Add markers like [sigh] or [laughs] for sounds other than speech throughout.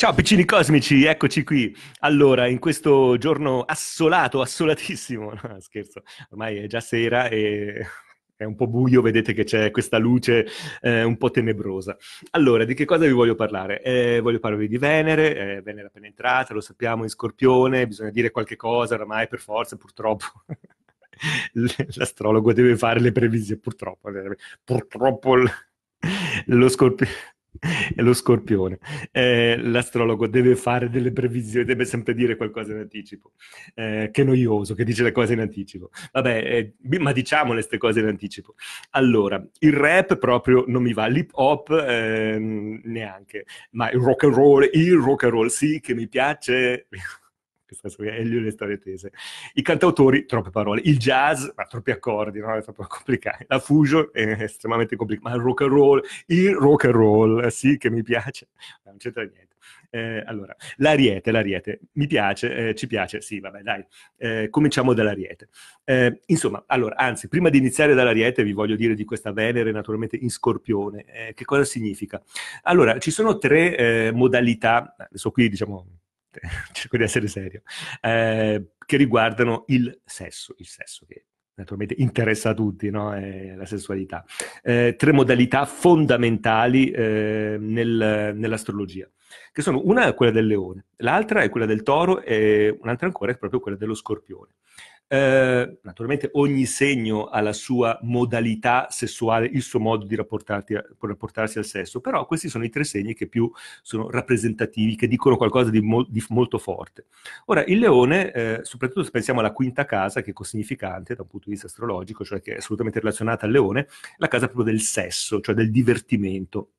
Ciao piccini cosmici, eccoci qui. Allora, in questo giorno assolato, assolatissimo, [laughs] no, scherzo, ormai è già sera e è un po' buio, vedete che c'è questa luce eh, un po' tenebrosa. Allora, di che cosa vi voglio parlare? Eh, voglio parlarvi di Venere, eh, Venere è appena entrata, lo sappiamo, in Scorpione, bisogna dire qualche cosa ormai per forza, purtroppo. [laughs] L'astrologo deve fare le previsioni, purtroppo. Purtroppo lo scorpione è lo scorpione. Eh, l'astrologo deve fare delle previsioni, deve sempre dire qualcosa in anticipo. Eh, che noioso che dice le cose in anticipo. Vabbè, eh, ma diciamo queste cose in anticipo. Allora, il rap proprio non mi va, l'hip hop ehm, neanche, ma il rock and roll, il rock and roll sì che mi piace questa storia Elio e le storie tese. I cantautori, troppe parole. Il jazz, ma troppi accordi, no? È troppo complicato. La fusion è estremamente complicata. Ma il rock and roll, il rock and roll, sì che mi piace, ma non c'entra niente. Eh, allora, l'ariete, l'ariete, mi piace, eh, ci piace, sì, vabbè, dai, eh, cominciamo dall'ariete. Eh, insomma, allora, anzi, prima di iniziare dall'ariete vi voglio dire di questa Venere, naturalmente in scorpione. Eh, che cosa significa? Allora, ci sono tre eh, modalità, adesso qui diciamo ovviamente, [laughs] cerco di essere serio, eh, che riguardano il sesso, il sesso che naturalmente interessa a tutti, no? eh, la sessualità. Eh, tre modalità fondamentali eh, nel, nell'astrologia, che sono una è quella del leone, l'altra è quella del toro e un'altra ancora è proprio quella dello scorpione. Eh, naturalmente ogni segno ha la sua modalità sessuale, il suo modo di a, rapportarsi al sesso, però questi sono i tre segni che più sono rappresentativi, che dicono qualcosa di, mo- di molto forte. Ora, il leone, eh, soprattutto se pensiamo alla quinta casa, che è significante da un punto di vista astrologico, cioè che è assolutamente relazionata al leone, la casa proprio del sesso, cioè del divertimento.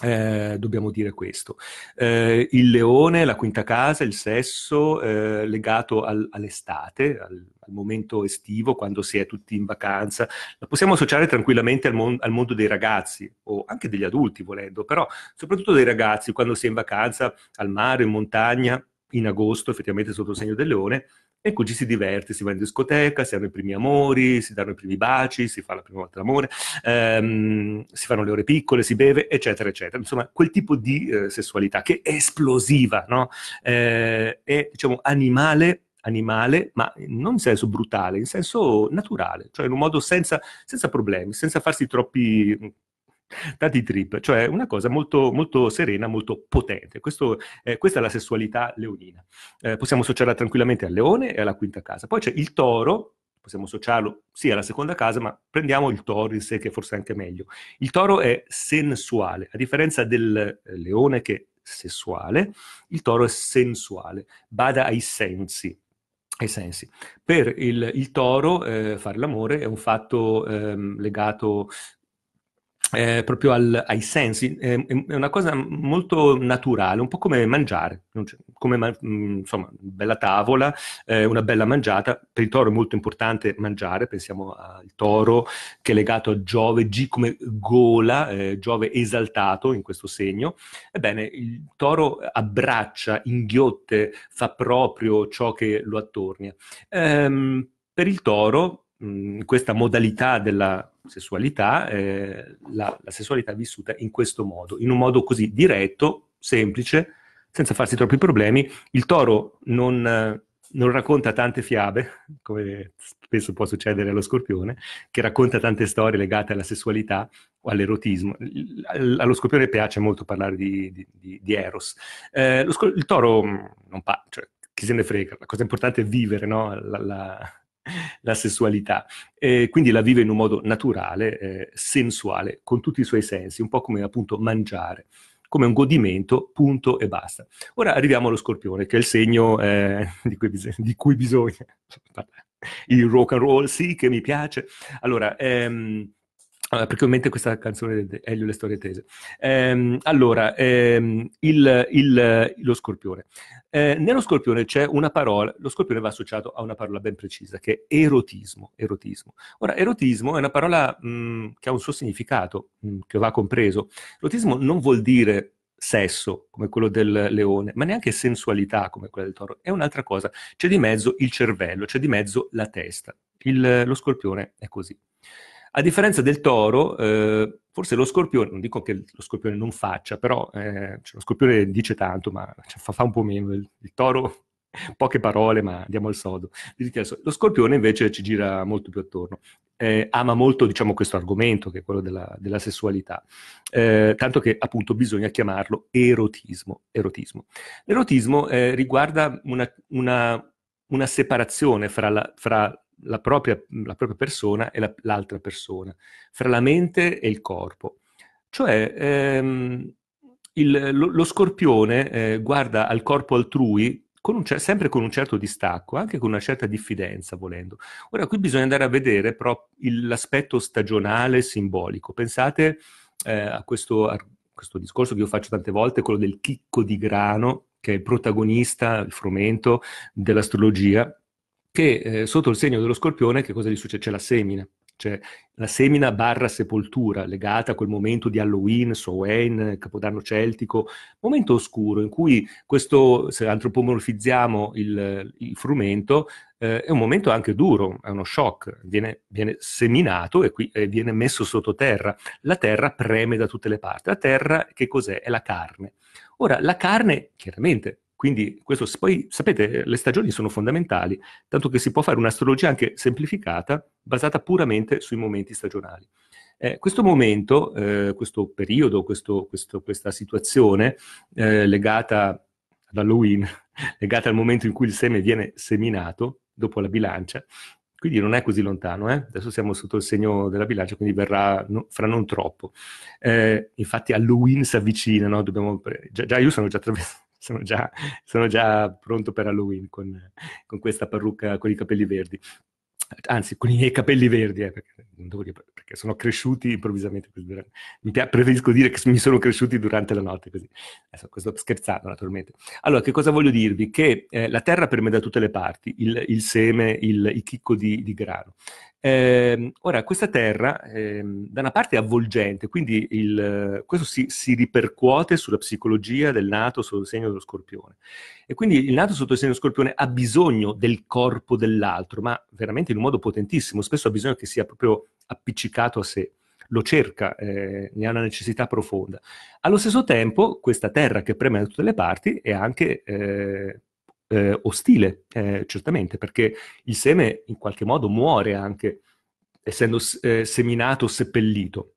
Eh, dobbiamo dire questo. Eh, il leone, la quinta casa, il sesso eh, legato al, all'estate, al, al, momento estivo, quando si è tutti in vacanza, la possiamo associare tranquillamente al, mon- al, mondo dei ragazzi o anche degli adulti volendo, però soprattutto dei ragazzi quando si è in vacanza al mare, in montagna, in agosto, effettivamente sotto il segno del leone, Ecco, ci si diverte, si va in discoteca, si hanno i primi amori, si danno i primi baci, si fa la prima volta l'amore, ehm, si fanno le ore piccole, si beve, eccetera, eccetera. Insomma, quel tipo di eh, sessualità che è esplosiva, no? Eh, è, diciamo, animale, animale, ma non in senso brutale, in senso naturale, cioè in un modo senza, senza problemi, senza farsi troppi Tati Trip, cioè una cosa molto, molto serena, molto potente. Questo, eh, questa è la sessualità leonina. Eh, possiamo associarla tranquillamente al leone e alla quinta casa. Poi c'è il toro, possiamo associarlo sì alla seconda casa, ma prendiamo il toro in sé che forse è anche meglio. Il toro è sensuale, a differenza del eh, leone che è sessuale, il toro è sensuale, bada ai sensi. Ai sensi. Per il, il toro eh, fare l'amore è un fatto ehm, legato eh, proprio al, ai sensi, eh, è una cosa molto naturale, un po' come mangiare, come man- mm, insomma, bella tavola, eh, una bella mangiata, per il toro è molto importante mangiare, pensiamo al toro che è legato a Giove, G come gola, eh, Giove esaltato in questo segno, ebbene il toro abbraccia, inghiotte, fa proprio ciò che lo attornia. Ehm, per il toro questa modalità della sessualità, eh, la, la sessualità vissuta in questo modo, in un modo così diretto, semplice, senza farsi troppi problemi. Il toro non, non, racconta tante fiabe, come spesso può succedere allo scorpione, che racconta tante storie legate alla sessualità o all'erotismo. Allo scorpione piace molto parlare di, di, di, di Eros. Eh, lo, il toro non parla, cioè, chi se ne frega, la cosa importante è vivere no? la, la, la sessualità. Eh, quindi la vive in un modo naturale, eh, sensuale, con tutti i suoi sensi, un po' come appunto mangiare come un godimento, punto e basta. Ora arriviamo allo scorpione, che è il segno eh, di, cui bisogna, di, cui bisogna, parlare. [laughs] Il rock and roll, sì, che mi piace. Allora, ehm, allora, ovviamente questa canzone è Elio Le Storie Tese. Ehm, allora, ehm, il, il, lo scorpione. Eh, nello scorpione c'è una parola, lo scorpione va associato a una parola ben precisa, che è erotismo. erotismo. Ora, erotismo è una parola mh, mm, che ha un suo significato, mh, mm, che va compreso. Erotismo non vuol dire sesso, come quello del leone, ma neanche sensualità, come quella del toro. È un'altra cosa. C'è di mezzo il cervello, c'è di mezzo la testa. Il, lo scorpione è così. A differenza del toro, eh, forse lo scorpione, non dico che lo scorpione non faccia, però eh, cioè, lo scorpione dice tanto, ma cioè, fa, fa un po' meno. Il, il, toro, [laughs] poche parole, ma andiamo al sodo. Lo scorpione invece ci gira molto più attorno. Eh, ama molto diciamo, questo argomento, che è quello della, della sessualità, eh, tanto che appunto bisogna chiamarlo erotismo. erotismo. L'erotismo eh, riguarda una, una, una separazione fra, la, fra la propria, la propria persona e la, l'altra persona, fra la mente e il corpo. Cioè, ehm, il, lo, lo, scorpione eh, guarda al corpo altrui con un, sempre con un certo distacco, anche con una certa diffidenza, volendo. Ora, qui bisogna andare a vedere però il, l'aspetto stagionale simbolico. Pensate eh, a, questo, a, questo, discorso che io faccio tante volte, quello del chicco di grano, che è il protagonista, il frumento dell'astrologia, che eh, sotto il segno dello scorpione che cosa gli succede? C'è la semina, cioè la semina barra sepoltura legata a quel momento di Halloween, Sowen, Capodanno celtico, momento oscuro in cui questo, se antropomorfizziamo il, il frumento, eh, è un momento anche duro, è uno shock, viene, viene seminato e, qui, e eh, viene messo sottoterra. La terra preme da tutte le parti. La terra che cos'è? È la carne. Ora, la carne, chiaramente, quindi questo, poi sapete, le stagioni sono fondamentali, tanto che si può fare un'astrologia anche semplificata, basata puramente sui momenti stagionali. Eh, questo momento, eh, questo periodo, questo, questo, questa situazione eh, legata ad Halloween, [laughs] legata al momento in cui il seme viene seminato, dopo la bilancia, quindi non è così lontano, eh. adesso siamo sotto il segno della bilancia, quindi verrà no, fra non troppo. Eh, infatti Halloween si avvicina, no? Dobbiamo, già, già io sono già attraversato sono, già, sono già pronto per Halloween con, con questa parrucca con i capelli verdi anzi con i miei capelli verdi, eh, perché, dire, perché, sono cresciuti improvvisamente, preferisco dire che mi sono cresciuti durante la notte, così. Adesso, sto scherzando naturalmente. Allora, che cosa voglio dirvi? Che eh, la terra per me da tutte le parti, il, il seme, il, il chicco di, di grano. Eh, ora, questa terra eh, da una parte è avvolgente, quindi il, questo si, si, ripercuote sulla psicologia del nato sotto il segno dello scorpione. E quindi il nato sotto il segno dello scorpione ha bisogno del corpo dell'altro, ma veramente in un modo potentissimo, spesso ha bisogno che sia proprio appiccicato a sé lo cerca, eh, ne ha una necessità profonda. Allo stesso tempo, questa terra che preme da tutte le parti è anche eh, eh, ostile, eh, certamente, perché il seme in qualche modo muore anche, essendo eh, seminato seppellito.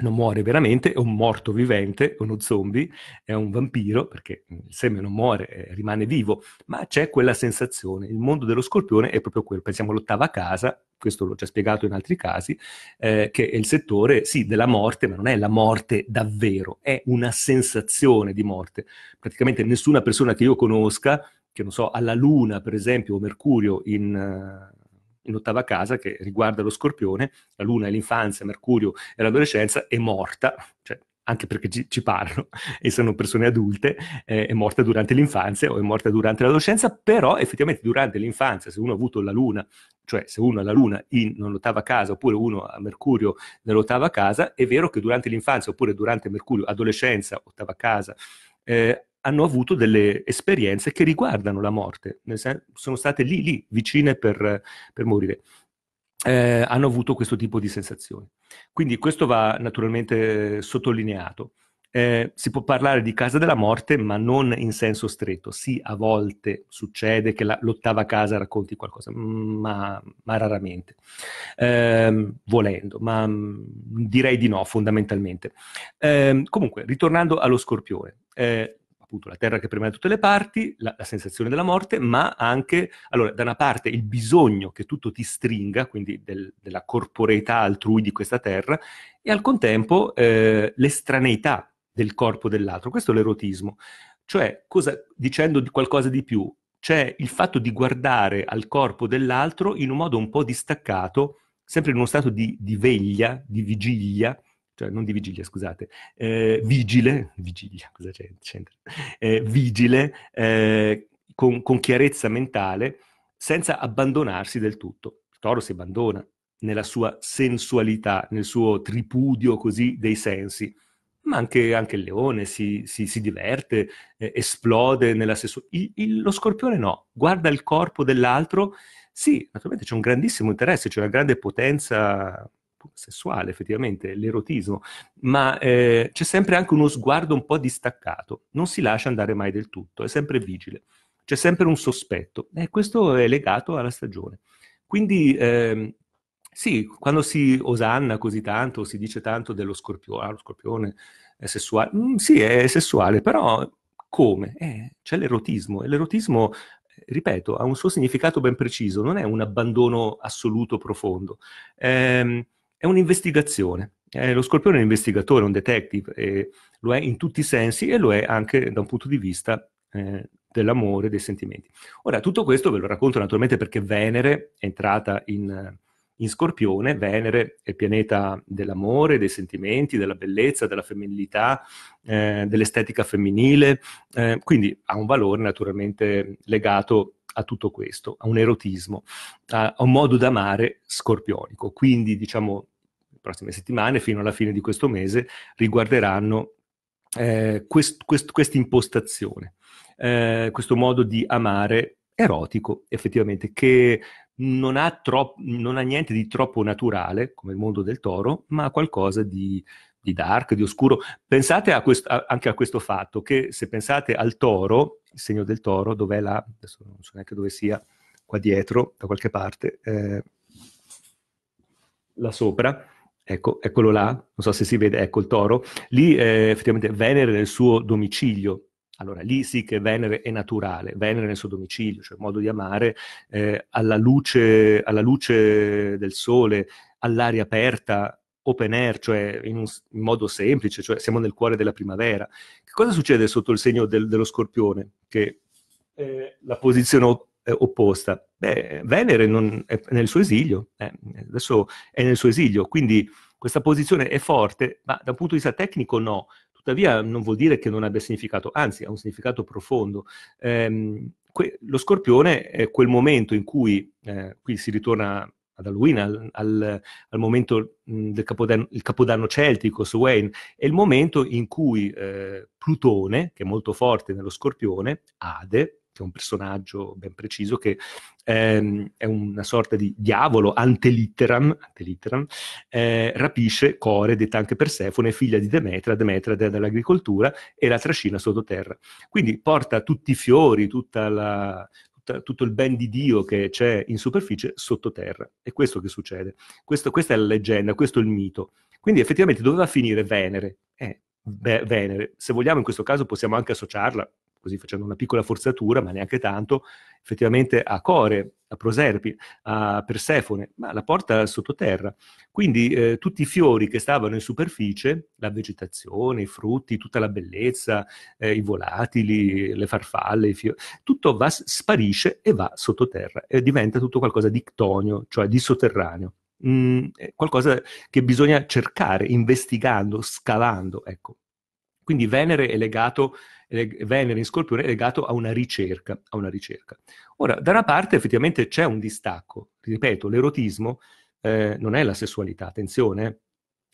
Non muore veramente, è un morto vivente, è uno zombie, è un vampiro, perché mm, il seme non muore, eh, rimane vivo, ma c'è quella sensazione. Il mondo dello scorpione è proprio quello. Pensiamo all'ottava casa, questo l'ho già spiegato in altri casi, eh, che è il settore, sì, della morte, ma non è la morte davvero, è una sensazione di morte. Praticamente nessuna persona che io conosca che non so, alla Luna, per esempio, o Mercurio in, eh, in ottava casa, che riguarda lo scorpione, la Luna è l'infanzia, Mercurio è l'adolescenza, è morta, cioè anche perché ci, ci parlo [laughs] e sono persone adulte, eh, è morta durante l'infanzia o è morta durante l'adolescenza, però effettivamente durante l'infanzia, se uno ha avuto la luna, cioè se uno ha la luna in un'ottava casa oppure uno ha Mercurio nell'ottava casa, è vero che durante l'infanzia oppure durante Mercurio, adolescenza, ottava casa, eh, hanno avuto delle esperienze che riguardano la morte, senso, sono state lì, lì, vicine per, per morire. Eh, hanno avuto questo tipo di sensazioni. Quindi questo va naturalmente sottolineato. Eh, si può parlare di casa della morte, ma non in senso stretto. Sì, a volte succede che la, l'ottava casa racconti qualcosa, mm, ma, ma raramente. Eh, volendo, ma mm, direi di no, fondamentalmente. Eh, comunque, ritornando allo scorpione, eh, appunto la terra che preme da tutte le parti, la, la, sensazione della morte, ma anche, allora, da una parte il bisogno che tutto ti stringa, quindi del, della corporeità altrui di questa terra, e al contempo eh, l'estraneità del corpo dell'altro. Questo è l'erotismo. Cioè, cosa, dicendo di qualcosa di più, c'è il fatto di guardare al corpo dell'altro in un modo un po' distaccato, sempre in uno stato di, di veglia, di vigilia, cioè non di vigilia, scusate, eh, vigile, vigilia, cosa c'entra? Eh, vigile, eh, con, con, chiarezza mentale, senza abbandonarsi del tutto. Il toro si abbandona nella sua sensualità, nel suo tripudio così dei sensi, ma anche, anche il leone si, si, si diverte, eh, esplode nella sessualità. Lo scorpione no, guarda il corpo dell'altro, sì, naturalmente c'è un grandissimo interesse, c'è una grande potenza sessuale, effettivamente, l'erotismo, ma eh, c'è sempre anche uno sguardo un po' distaccato, non si lascia andare mai del tutto, è sempre vigile, c'è sempre un sospetto e questo è legato alla stagione. Quindi eh, sì, quando si osanna così tanto, si dice tanto dello scorpione, ah, lo scorpione è sessuale, mm, sì, è sessuale, però come? Eh, c'è l'erotismo e l'erotismo ripeto, ha un suo significato ben preciso, non è un abbandono assoluto profondo. Eh, è un'investigazione. Eh, lo scorpione è un investigatore, un detective, eh, lo è in tutti i sensi e lo è anche da un punto di vista eh, dell'amore, dei sentimenti. Ora, tutto questo ve lo racconto naturalmente perché Venere è entrata in, in scorpione, Venere è pianeta dell'amore, dei sentimenti, della bellezza, della femminilità, eh, dell'estetica femminile, eh, quindi ha un valore naturalmente legato a a tutto questo, a un erotismo, a, a un modo d'amare scorpionico. Quindi, diciamo, le prossime settimane, fino alla fine di questo mese, riguarderanno eh, questa quest, impostazione, eh, questo modo di amare erotico, effettivamente, che non ha, troppo, non ha, niente di troppo naturale, come il mondo del toro, ma qualcosa di, di dark, di oscuro. Pensate a quest- a- anche a questo fatto, che se pensate al toro, il segno del toro, dov'è la... adesso non so neanche dove sia, qua dietro, da qualche parte, eh, là sopra, ecco, eccolo là, non so se si vede, ecco il toro, lì eh, effettivamente Venere nel suo domicilio, allora lì sì che Venere è naturale, Venere nel suo domicilio, cioè il modo di amare, eh, alla, luce, alla luce del sole, all'aria aperta, open air, cioè in, un, in modo semplice, cioè siamo nel cuore della primavera. Che cosa succede sotto il segno del, dello scorpione, che è eh, la posizione op- eh, opposta? Beh, Venere non, è nel suo esilio, eh, adesso è nel suo esilio, quindi questa posizione è forte, ma da un punto di vista tecnico no, tuttavia non vuol dire che non abbia significato, anzi ha un significato profondo. Eh, que- lo scorpione è quel momento in cui, eh, qui si ritorna ad Halloween, al, al, al momento del capodanno, capodanno, celtico su Wayne, è il momento in cui eh, Plutone, che è molto forte nello scorpione, Ade, che è un personaggio ben preciso, che ehm, è una sorta di diavolo antelitteram, antelitteram eh, rapisce Core, detta anche Persefone, figlia di Demetra, Demetra dea dell'agricoltura, e la trascina sottoterra. Quindi porta tutti i fiori, tutta la, tutto il ben di Dio che c'è in superficie sottoterra. È questo che succede. Questo, questa è la leggenda, questo è il mito. Quindi effettivamente doveva finire Venere. Eh, Venere, se vogliamo in questo caso possiamo anche associarla così facendo una piccola forzatura, ma neanche tanto, effettivamente a Core, a Proserpi, a Persefone, ma la porta sottoterra. Quindi eh, tutti i fiori che stavano in superficie, la vegetazione, i frutti, tutta la bellezza, eh, i volatili, le farfalle, i fiori, tutto va, sparisce e va sottoterra e diventa tutto qualcosa di ctonio, cioè di sotterraneo. Mm, qualcosa che bisogna cercare investigando, scavando, ecco. Quindi Venere è legato Venere in Scorpione è legato a una ricerca, a una ricerca. Ora, da una parte effettivamente c'è un distacco, ripeto, l'erotismo eh, non è la sessualità, attenzione, eh.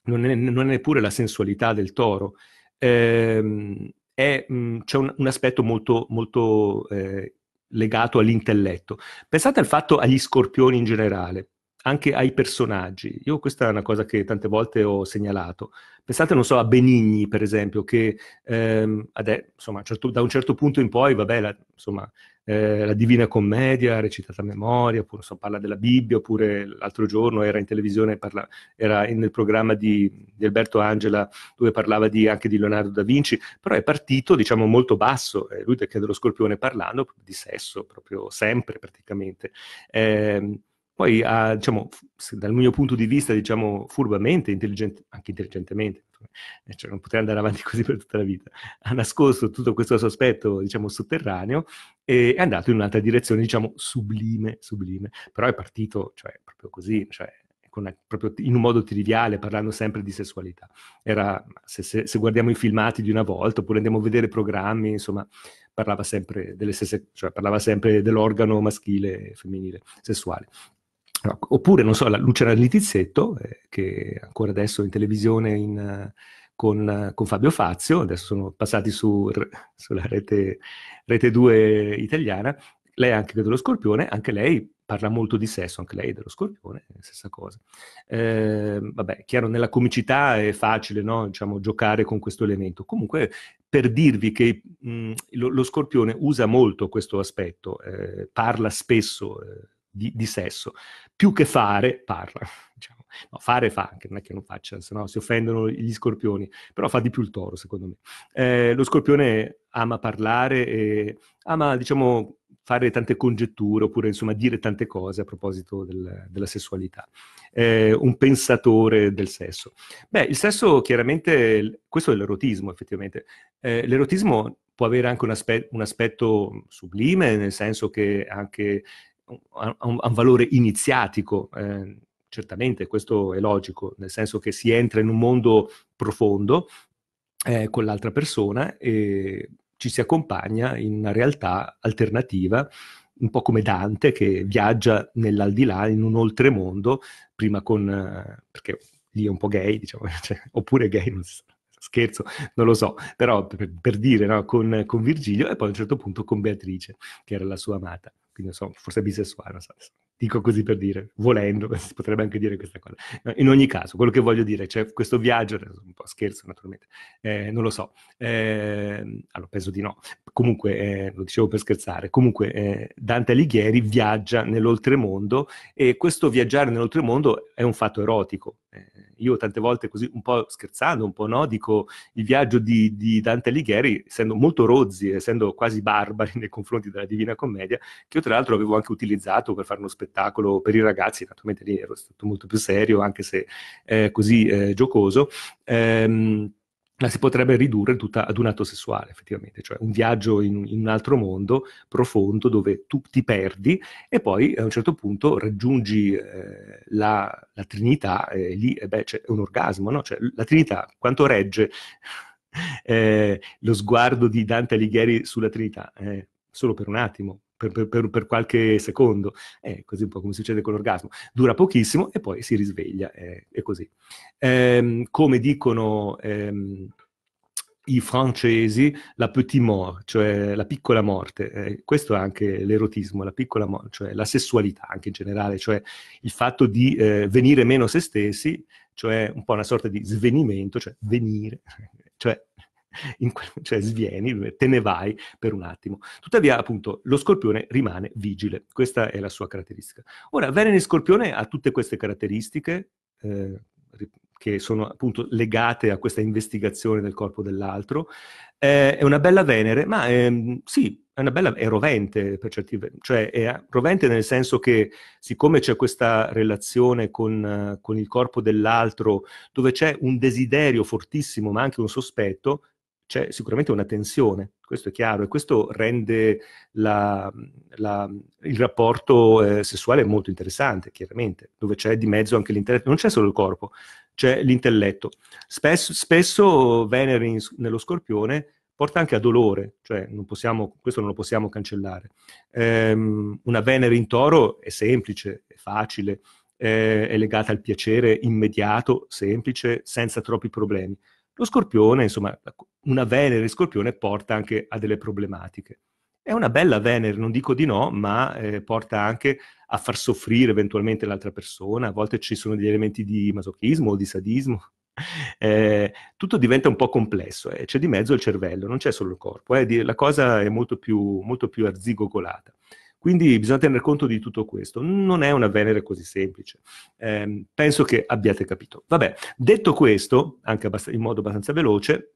non è, non è neppure la sensualità del toro, eh, è, mh, mm, c'è un, un, aspetto molto, molto eh, legato all'intelletto. Pensate al fatto agli scorpioni in generale, anche ai personaggi. Io questa è una cosa che tante volte ho segnalato. Pensate, non so, a Benigni, per esempio, che ehm, adè, insomma, certo, da un certo punto in poi, vabbè, la, insomma, eh, la Divina Commedia, recitata a memoria, oppure so, parla della Bibbia, oppure l'altro giorno era in televisione, parla, era nel programma di, di, Alberto Angela dove parlava di, anche di Leonardo da Vinci, però è partito diciamo molto basso, eh, lui che dello scorpione parlando di sesso proprio sempre praticamente. Eh, poi, ah, diciamo, dal mio punto di vista, diciamo, furbamente, intelligent- anche intelligentemente, eh, cioè non potrei andare avanti [laughs] così per tutta la vita, ha nascosto tutto questo sospetto, diciamo, sotterraneo e è andato in un'altra direzione, diciamo, sublime, sublime. Però è partito, cioè, proprio così, cioè, una, proprio in un modo triviale, parlando sempre di sessualità. Era, se, se, se, guardiamo i filmati di una volta, oppure andiamo a vedere programmi, insomma, parlava sempre, delle stesse, cioè, parlava sempre dell'organo maschile e femminile, sessuale oppure, non so, la Luciana Litizzetto, eh, che ancora adesso è in televisione in, con, con, Fabio Fazio, adesso sono passati su, sulla rete, rete 2 italiana, lei anche dello scorpione, anche lei parla molto di sesso, anche lei dello scorpione, eh, stessa cosa. Eh, vabbè, chiaro, nella comicità è facile, no? diciamo, giocare con questo elemento. Comunque, per dirvi che mh, lo, lo, scorpione usa molto questo aspetto, eh, parla spesso, eh, di, di sesso. Più che fare, parla. [laughs] Diciamo. No, fare fa, anche non è che non faccia, se no si offendono gli scorpioni, però fa di più il toro, secondo me. Eh, lo scorpione ama parlare e ama, diciamo, fare tante congetture oppure, insomma, dire tante cose a proposito del, della sessualità. Eh, un pensatore del sesso. Beh, il sesso chiaramente, questo è l'erotismo, effettivamente. Eh, l'erotismo può avere anche un, aspe- un, aspetto sublime, nel senso che anche ha un, un valore iniziatico, eh, certamente questo è logico, nel senso che si entra in un mondo profondo eh, con l'altra persona e ci si accompagna in una realtà alternativa, un po' come Dante che viaggia nell'aldilà, in un oltremondo, prima con... Eh, perché lì è un po' gay, diciamo, [laughs] cioè, oppure gay, non so scherzo, non lo so, però per, per dire no? con, con Virgilio e poi a un certo punto con Beatrice, che era la sua amata quindi non so, forse è bisessuale, non so, dico così per dire, volendo, [laughs] si potrebbe anche dire questa cosa. In ogni caso, quello che voglio dire, cioè questo viaggio, un po' scherzo naturalmente, eh, non lo so, eh, allora penso di no, comunque eh, lo dicevo per scherzare, comunque eh, Dante Alighieri viaggia nell'oltremondo e questo viaggiare nell'oltremondo è un fatto erotico, eh, io tante volte così un po' scherzando, un po' no, dico il viaggio di, di, Dante Alighieri, essendo molto rozzi, essendo quasi barbari nei confronti della Divina Commedia, che io tra l'altro avevo anche utilizzato per fare uno spettacolo per i ragazzi, naturalmente lì ero stato molto più serio, anche se eh, così eh, giocoso. Eh, la si potrebbe ridurre tutta ad un atto sessuale, effettivamente, cioè un viaggio in, in un altro mondo profondo dove tu ti perdi e poi eh, a un certo punto raggiungi eh, la, la, Trinità e lì eh, beh, c'è un orgasmo, no? Cioè, la Trinità quanto regge eh, lo sguardo di Dante Alighieri sulla Trinità? Eh, solo per un attimo, per, per, per, qualche secondo, eh, così un po' come succede con l'orgasmo, dura pochissimo e poi si risveglia, eh, è così. Ehm, come dicono ehm, i francesi, la petite mort, cioè la piccola morte, eh, questo è anche l'erotismo, la piccola morte, cioè la sessualità anche in generale, cioè il fatto di eh, venire meno se stessi, cioè un po' una sorta di svenimento, cioè venire, [laughs] cioè [laughs] quel, cioè svieni, te ne vai per un attimo. Tuttavia, appunto, lo scorpione rimane vigile, questa è la sua caratteristica. Ora, Venere scorpione ha tutte queste caratteristiche, eh, che sono appunto legate a questa investigazione del corpo dell'altro. Eh, è una bella Venere, ma ehm, sì, è una bella, è rovente per certi cioè è rovente nel senso che siccome c'è questa relazione con, uh, con il corpo dell'altro, dove c'è un desiderio fortissimo ma anche un sospetto, c'è sicuramente una tensione, questo è chiaro, e questo rende la, la, il rapporto eh, sessuale molto interessante, chiaramente, dove c'è di mezzo anche l'intelletto, non c'è solo il corpo, c'è l'intelletto. Spesso, spesso Venere in, nello scorpione porta anche a dolore, cioè non possiamo, questo non lo possiamo cancellare. Ehm, una Venere in toro è semplice, è facile, eh, è legata al piacere immediato, semplice, senza troppi problemi lo scorpione, insomma, una Venere scorpione porta anche a delle problematiche. È una bella Venere, non dico di no, ma eh, porta anche a far soffrire eventualmente l'altra persona, a volte ci sono degli elementi di masochismo o di sadismo. [laughs] Eh, tutto diventa un po' complesso, eh. c'è di mezzo il cervello, non c'è solo il corpo, eh. la cosa è molto più, molto più arzigogolata. Quindi bisogna tener conto di tutto questo. Non è una Venere così semplice. Eh, penso che abbiate capito. Vabbè, detto questo, anche in modo abbastanza veloce,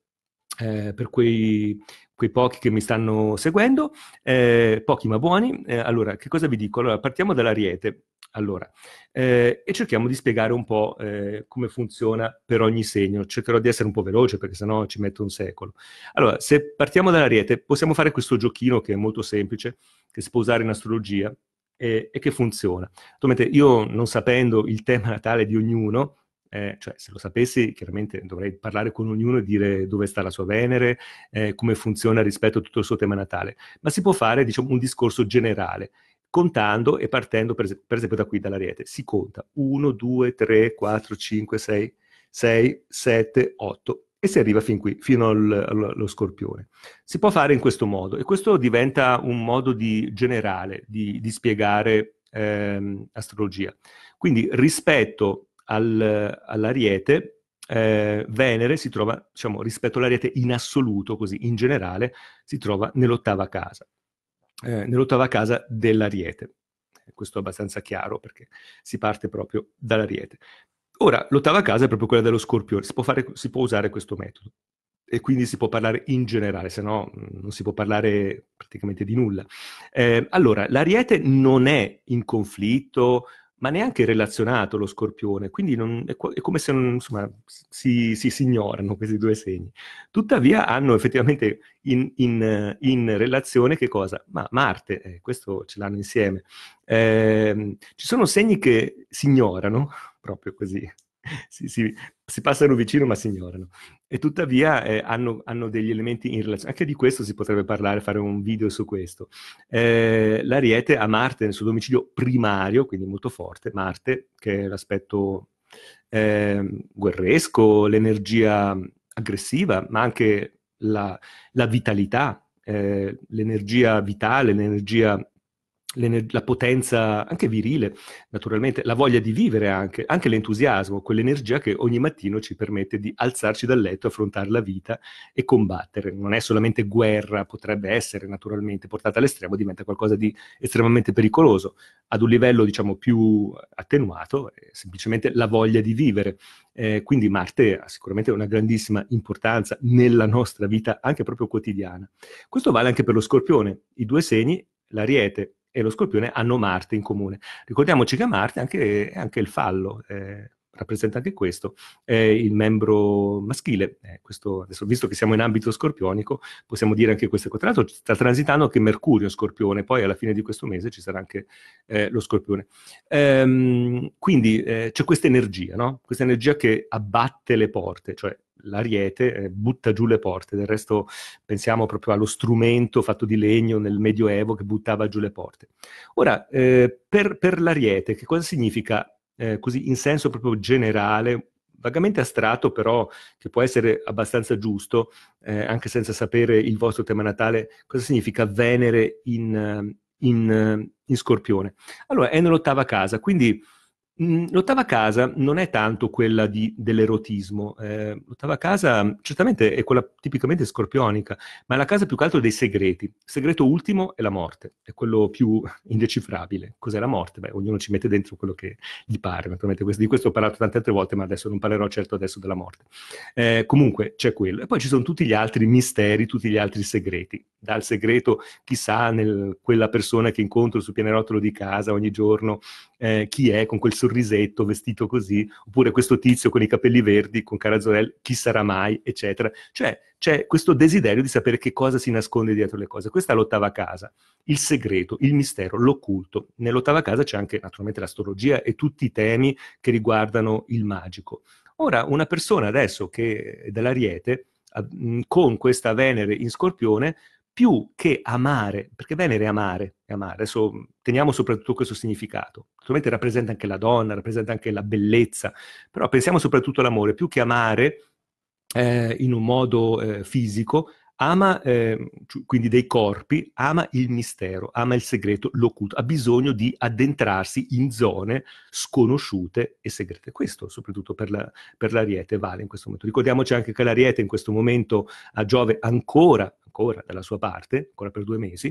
eh, per quei, quei, pochi che mi stanno seguendo, eh, pochi ma buoni. Eh, allora, che cosa vi dico? Allora, partiamo dall'Ariete. Allora, eh, e cerchiamo di spiegare un po' eh, come funziona per ogni segno. Cercherò di essere un po' veloce perché sennò ci metto un secolo. Allora, se partiamo dall'ariete, possiamo fare questo giochino che è molto semplice, che si può usare in astrologia e, e che funziona. Attualmente io non sapendo il tema natale di ognuno, eh, cioè se lo sapessi chiaramente dovrei parlare con ognuno e dire dove sta la sua Venere, eh, come funziona rispetto a tutto il suo tema natale, ma si può fare diciamo, un discorso generale contando e partendo per, es- per esempio da qui, dall'ariete. Si conta 1, 2, 3, 4, 5, 6, 6, 7, 8 e si arriva fin qui, fino al, allo scorpione. Si può fare in questo modo e questo diventa un modo di, generale di, di spiegare ehm, astrologia. Quindi rispetto al, all'ariete, eh, Venere si trova, diciamo, rispetto all'ariete in assoluto, così in generale, si trova nell'ottava casa. Eh, nell'ottava casa dell'ariete. Eh, questo è abbastanza chiaro perché si parte proprio dall'ariete. Ora, l'ottava casa è proprio quella dello scorpione, si può, fare, si può usare questo metodo e quindi si può parlare in generale, se no mm, non si può parlare praticamente di nulla. Eh, allora, l'ariete non è in conflitto, ma neanche relazionato lo scorpione, quindi non, è, è, come se non, insomma, si, si, si, ignorano questi due segni. Tuttavia hanno effettivamente in, in, in relazione che cosa? Ma Marte, eh, questo ce l'hanno insieme. Eh, ci sono segni che si ignorano, [laughs] proprio così, si, si, si, passano vicino ma si ignorano. E tuttavia eh, hanno, hanno, degli elementi in relazione. Anche di questo si potrebbe parlare, fare un video su questo. Eh, L'Ariete ha Marte nel suo domicilio primario, quindi molto forte, Marte, che è l'aspetto eh, guerresco, l'energia aggressiva, ma anche la, la vitalità, eh, l'energia vitale, l'energia la potenza anche virile, naturalmente, la voglia di vivere anche, anche l'entusiasmo, quell'energia che ogni mattino ci permette di alzarci dal letto, affrontare la vita e combattere. Non è solamente guerra, potrebbe essere naturalmente portata all'estremo, diventa qualcosa di estremamente pericoloso. Ad un livello, diciamo, più attenuato, è semplicemente la voglia di vivere. Eh, quindi Marte ha sicuramente una grandissima importanza nella nostra vita, anche proprio quotidiana. Questo vale anche per lo Scorpione. I due segni, l'Ariete e lo scorpione hanno Marte in comune. Ricordiamoci che Marte è anche, è anche il fallo, eh, rappresenta anche questo, è il membro maschile. Eh, questo, adesso, visto che siamo in ambito scorpionico, possiamo dire anche questo. Tra l'altro sta transitando anche Mercurio scorpione, poi alla fine di questo mese ci sarà anche eh, lo scorpione. Ehm, quindi eh, c'è questa energia, no? questa energia che abbatte le porte, cioè l'ariete eh, butta giù le porte, del resto pensiamo proprio allo strumento fatto di legno nel Medioevo che buttava giù le porte. Ora, eh, per, per l'ariete, che cosa significa eh, così in senso proprio generale, vagamente astratto però, che può essere abbastanza giusto, eh, anche senza sapere il vostro tema natale, cosa significa Venere in, eh, in, eh, in scorpione. Allora, è nell'ottava casa, quindi Mm, l'ottava casa non è tanto quella di, dell'erotismo, eh, l'ottava casa certamente è quella tipicamente scorpionica, ma è la casa più che altro dei segreti. Il segreto ultimo è la morte, è quello più [laughs] indecifrabile. Cos'è la morte? Beh, ognuno ci mette dentro quello che gli pare, naturalmente questo, di questo ho parlato tante altre volte, ma adesso non parlerò certo adesso della morte. Eh, comunque c'è quello. E poi ci sono tutti gli altri misteri, tutti gli altri segreti. Dal segreto, chissà, nel, quella persona che incontro sul pianerottolo di casa ogni giorno eh, chi è con quel sorrisetto vestito così, oppure questo tizio con i capelli verdi, con cara Carazzorel, chi sarà mai, eccetera. Cioè c'è questo desiderio di sapere che cosa si nasconde dietro le cose. Questa è l'ottava casa, il segreto, il mistero, l'occulto. Nell'ottava casa c'è anche naturalmente l'astrologia e tutti i temi che riguardano il magico. Ora, una persona adesso che è dell'Ariete, con questa Venere in Scorpione, più che amare, perché Venere è amare, è amare. Adesso teniamo soprattutto questo significato. Naturalmente rappresenta anche la donna, rappresenta anche la bellezza, però pensiamo soprattutto all'amore, più che amare eh, in un modo eh, fisico, ama eh, quindi dei corpi, ama il mistero, ama il segreto, l'occulto, ha bisogno di addentrarsi in zone sconosciute e segrete. Questo soprattutto per, la, per l'Ariete vale in questo momento. Ricordiamoci anche che l'Ariete in questo momento a Giove ancora ancora dalla sua parte, ancora per due mesi,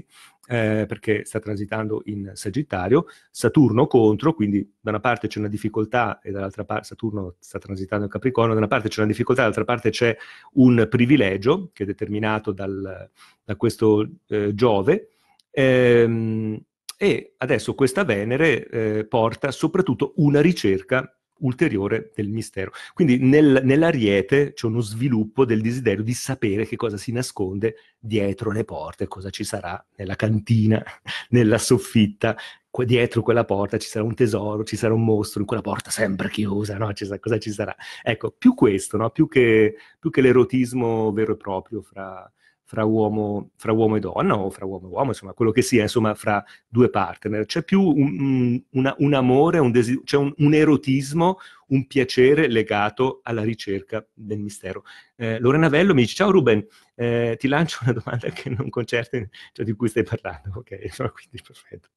eh, perché sta transitando in Sagittario, Saturno contro, quindi da una parte c'è una difficoltà e dall'altra parte Saturno sta transitando in Capricorno, da una parte c'è una difficoltà, dall'altra parte c'è un privilegio che è determinato dal, da questo eh, Giove. Ehm, e adesso questa Venere eh, porta soprattutto una ricerca ulteriore del mistero. Quindi nel, nell'ariete c'è uno sviluppo del desiderio di sapere che cosa si nasconde dietro le porte, cosa ci sarà nella cantina, [laughs] nella soffitta, qua dietro quella porta ci sarà un tesoro, ci sarà un mostro, in quella porta sempre chiusa, no? Ci sa, cosa ci sarà? Ecco, più questo, no? più, che, più che l'erotismo vero e proprio fra fra uomo, fra uomo, e donna o fra uomo e uomo, insomma, quello che sia, insomma, fra due partner. C'è più un, un, una, un amore, un desi- c'è un, un, erotismo, un piacere legato alla ricerca del mistero. Eh, Lorena Vello mi dice, ciao Ruben, eh, ti lancio una domanda che non concerne ciò cioè, di cui stai parlando. Ok, [laughs] no, quindi perfetto.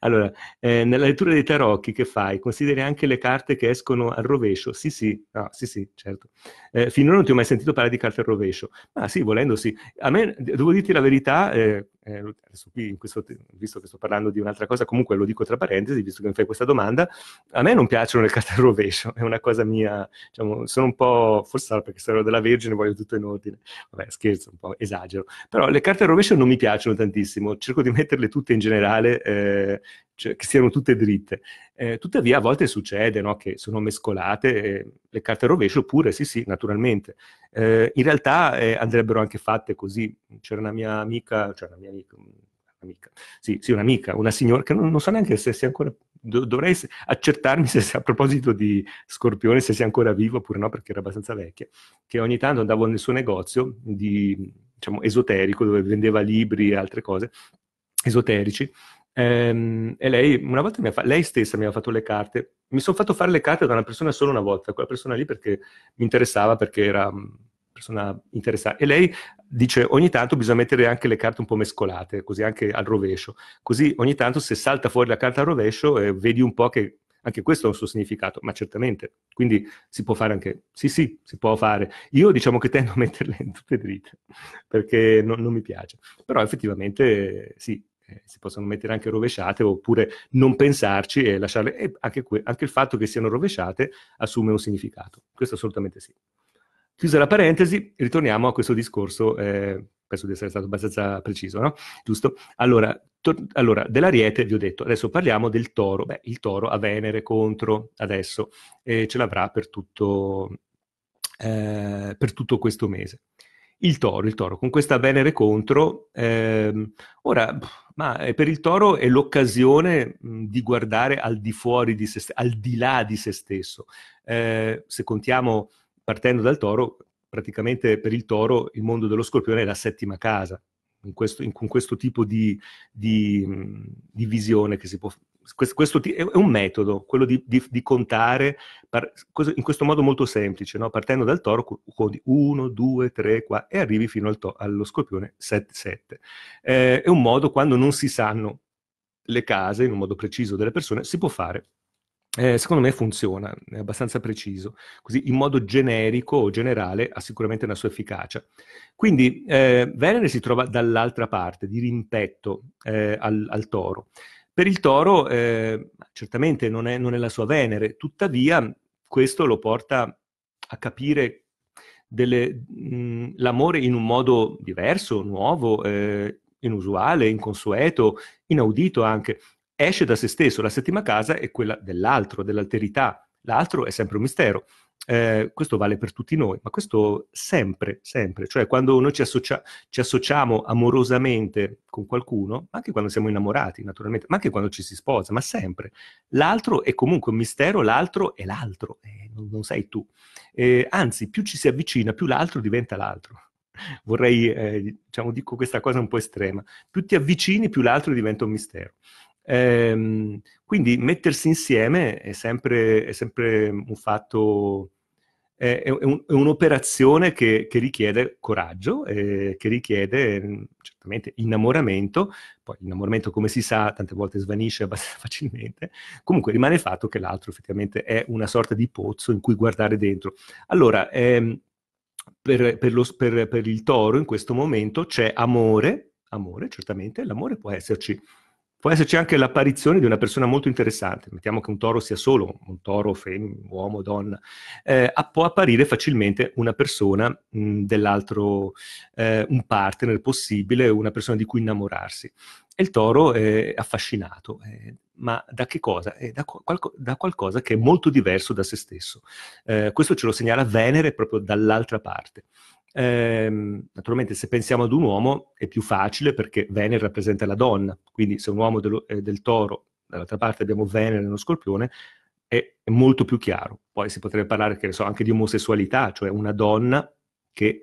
Allora, eh, nella lettura dei tarocchi che fai, consideri anche le carte che escono al rovescio? Sì, sì, no, sì, sì, certo. Eh, finora non ti ho mai sentito parlare di carte al rovescio. Ma ah, sì, volendo sì. A me, devo dirti la verità, eh, eh, adesso qui, questo, visto che sto parlando di un'altra cosa, comunque lo dico tra parentesi, visto che mi fai questa domanda, a me non piacciono le carte al rovescio, è una cosa mia, diciamo, sono un po', forse perché sono della Vergine, voglio tutto in ordine, vabbè scherzo, un po' esagero, però le carte al rovescio non mi piacciono tantissimo, cerco di metterle tutte in generale, eh, cioè, che siano tutte dritte. Eh, tuttavia a volte succede no, che sono mescolate eh, le carte a rovescio, oppure sì, sì, naturalmente. Eh, in realtà eh, andrebbero anche fatte così. C'era una mia amica, cioè una mia amica, un'amica, sì, sì, un'amica, una signora, che non, non so neanche se sia ancora, do, dovrei accertarmi se, se, a proposito di Scorpione, se sia ancora vivo oppure no, perché era abbastanza vecchia, che ogni tanto andavo nel suo negozio di, diciamo, esoterico, dove vendeva libri e altre cose esoterici, Ehm, e lei una volta mi ha fa- lei stessa mi ha fatto le carte. Mi sono fatto fare le carte da una persona solo una volta, quella persona lì perché mi interessava, perché era una mm, persona interessante. E lei dice ogni tanto bisogna mettere anche le carte un po' mescolate, così anche al rovescio. Così ogni tanto se salta fuori la carta al rovescio eh, vedi un po' che anche questo ha un suo significato, ma certamente. Quindi si può fare anche, sì sì, si può fare. Io diciamo che tendo a metterle [laughs] tutte dritte, perché non, non mi piace. Però effettivamente sì, eh, si possono mettere anche rovesciate oppure non pensarci e lasciarle, e anche, que- anche il fatto che siano rovesciate assume un significato, questo assolutamente sì. Chiusa la parentesi, ritorniamo a questo discorso, eh, penso di essere stato abbastanza preciso, no? Giusto? Allora, tor- allora, dell'ariete vi ho detto, adesso parliamo del toro. Beh, il toro ha Venere contro adesso e ce l'avrà per tutto, eh, per tutto, questo mese. Il toro, il toro, con questa Venere contro, ehm, ora, pff, ma eh, per il toro è l'occasione di guardare al di fuori di se stesso, al di là di se stesso. Eh, se contiamo partendo dal toro, praticamente per il toro il mondo dello scorpione è la settima casa, in questo, in, con questo tipo di, di, di visione che si può questo, questo è un metodo, quello di, di, di contare par, in questo modo molto semplice, no? partendo dal toro, conti 1, 2, 3, 4 e arrivi fino al to, allo scorpione 7, 7. Eh, è un modo quando non si sanno le case in un modo preciso delle persone, si può fare. Eh, secondo me funziona, è abbastanza preciso. Così in modo generico o generale ha sicuramente una sua efficacia. Quindi eh, Venere si trova dall'altra parte, di rimpetto eh, al, al, toro. Per il toro eh, certamente non è, non è la sua Venere, tuttavia questo lo porta a capire delle, mh, mhmm, l'amore in un modo diverso, nuovo, eh, inusuale, inconsueto, inaudito anche. Esce da se stesso, la settima casa è quella dell'altro, dell'alterità, L'altro è sempre un mistero. Eh, questo vale per tutti noi, ma questo sempre, sempre, cioè quando noi ci, associa- ci, associamo amorosamente con qualcuno, anche quando siamo innamorati naturalmente, ma anche quando ci si sposa, ma sempre, l'altro è comunque un mistero, l'altro è l'altro, eh, non, non, sei tu. Eh, anzi, più ci si avvicina, più l'altro diventa l'altro. Vorrei, eh, diciamo, dico questa cosa un po' estrema, più ti avvicini, più l'altro diventa un mistero. Ehm, quindi mettersi insieme è sempre, è sempre un fatto, è, è, un, è un'operazione che, che, richiede coraggio, eh, che richiede mm, certamente innamoramento, poi l'innamoramento come si sa tante volte svanisce [laughs] abbastanza facilmente, comunque rimane il fatto che l'altro effettivamente è una sorta di pozzo in cui guardare dentro. Allora, ehm, per, per, lo, per, per il toro in questo momento c'è amore, amore certamente, l'amore può esserci Può esserci anche l'apparizione di una persona molto interessante, mettiamo che un toro sia solo, un toro, fem- uomo, donna, eh, può apparire facilmente una persona mh, dell'altro, eh, un partner possibile, una persona di cui innamorarsi. E il toro è affascinato, eh, ma da che cosa? Da, qualco- da, qualcosa che è molto diverso da se stesso. Eh, questo ce lo segnala Venere proprio dall'altra parte. Ehm, naturalmente se pensiamo ad un uomo è più facile perché Venere rappresenta la donna, quindi se un uomo dello, eh, del toro, dall'altra parte abbiamo Venere nello scorpione, è, è, molto più chiaro. Poi si potrebbe parlare so, anche di omosessualità, cioè una donna che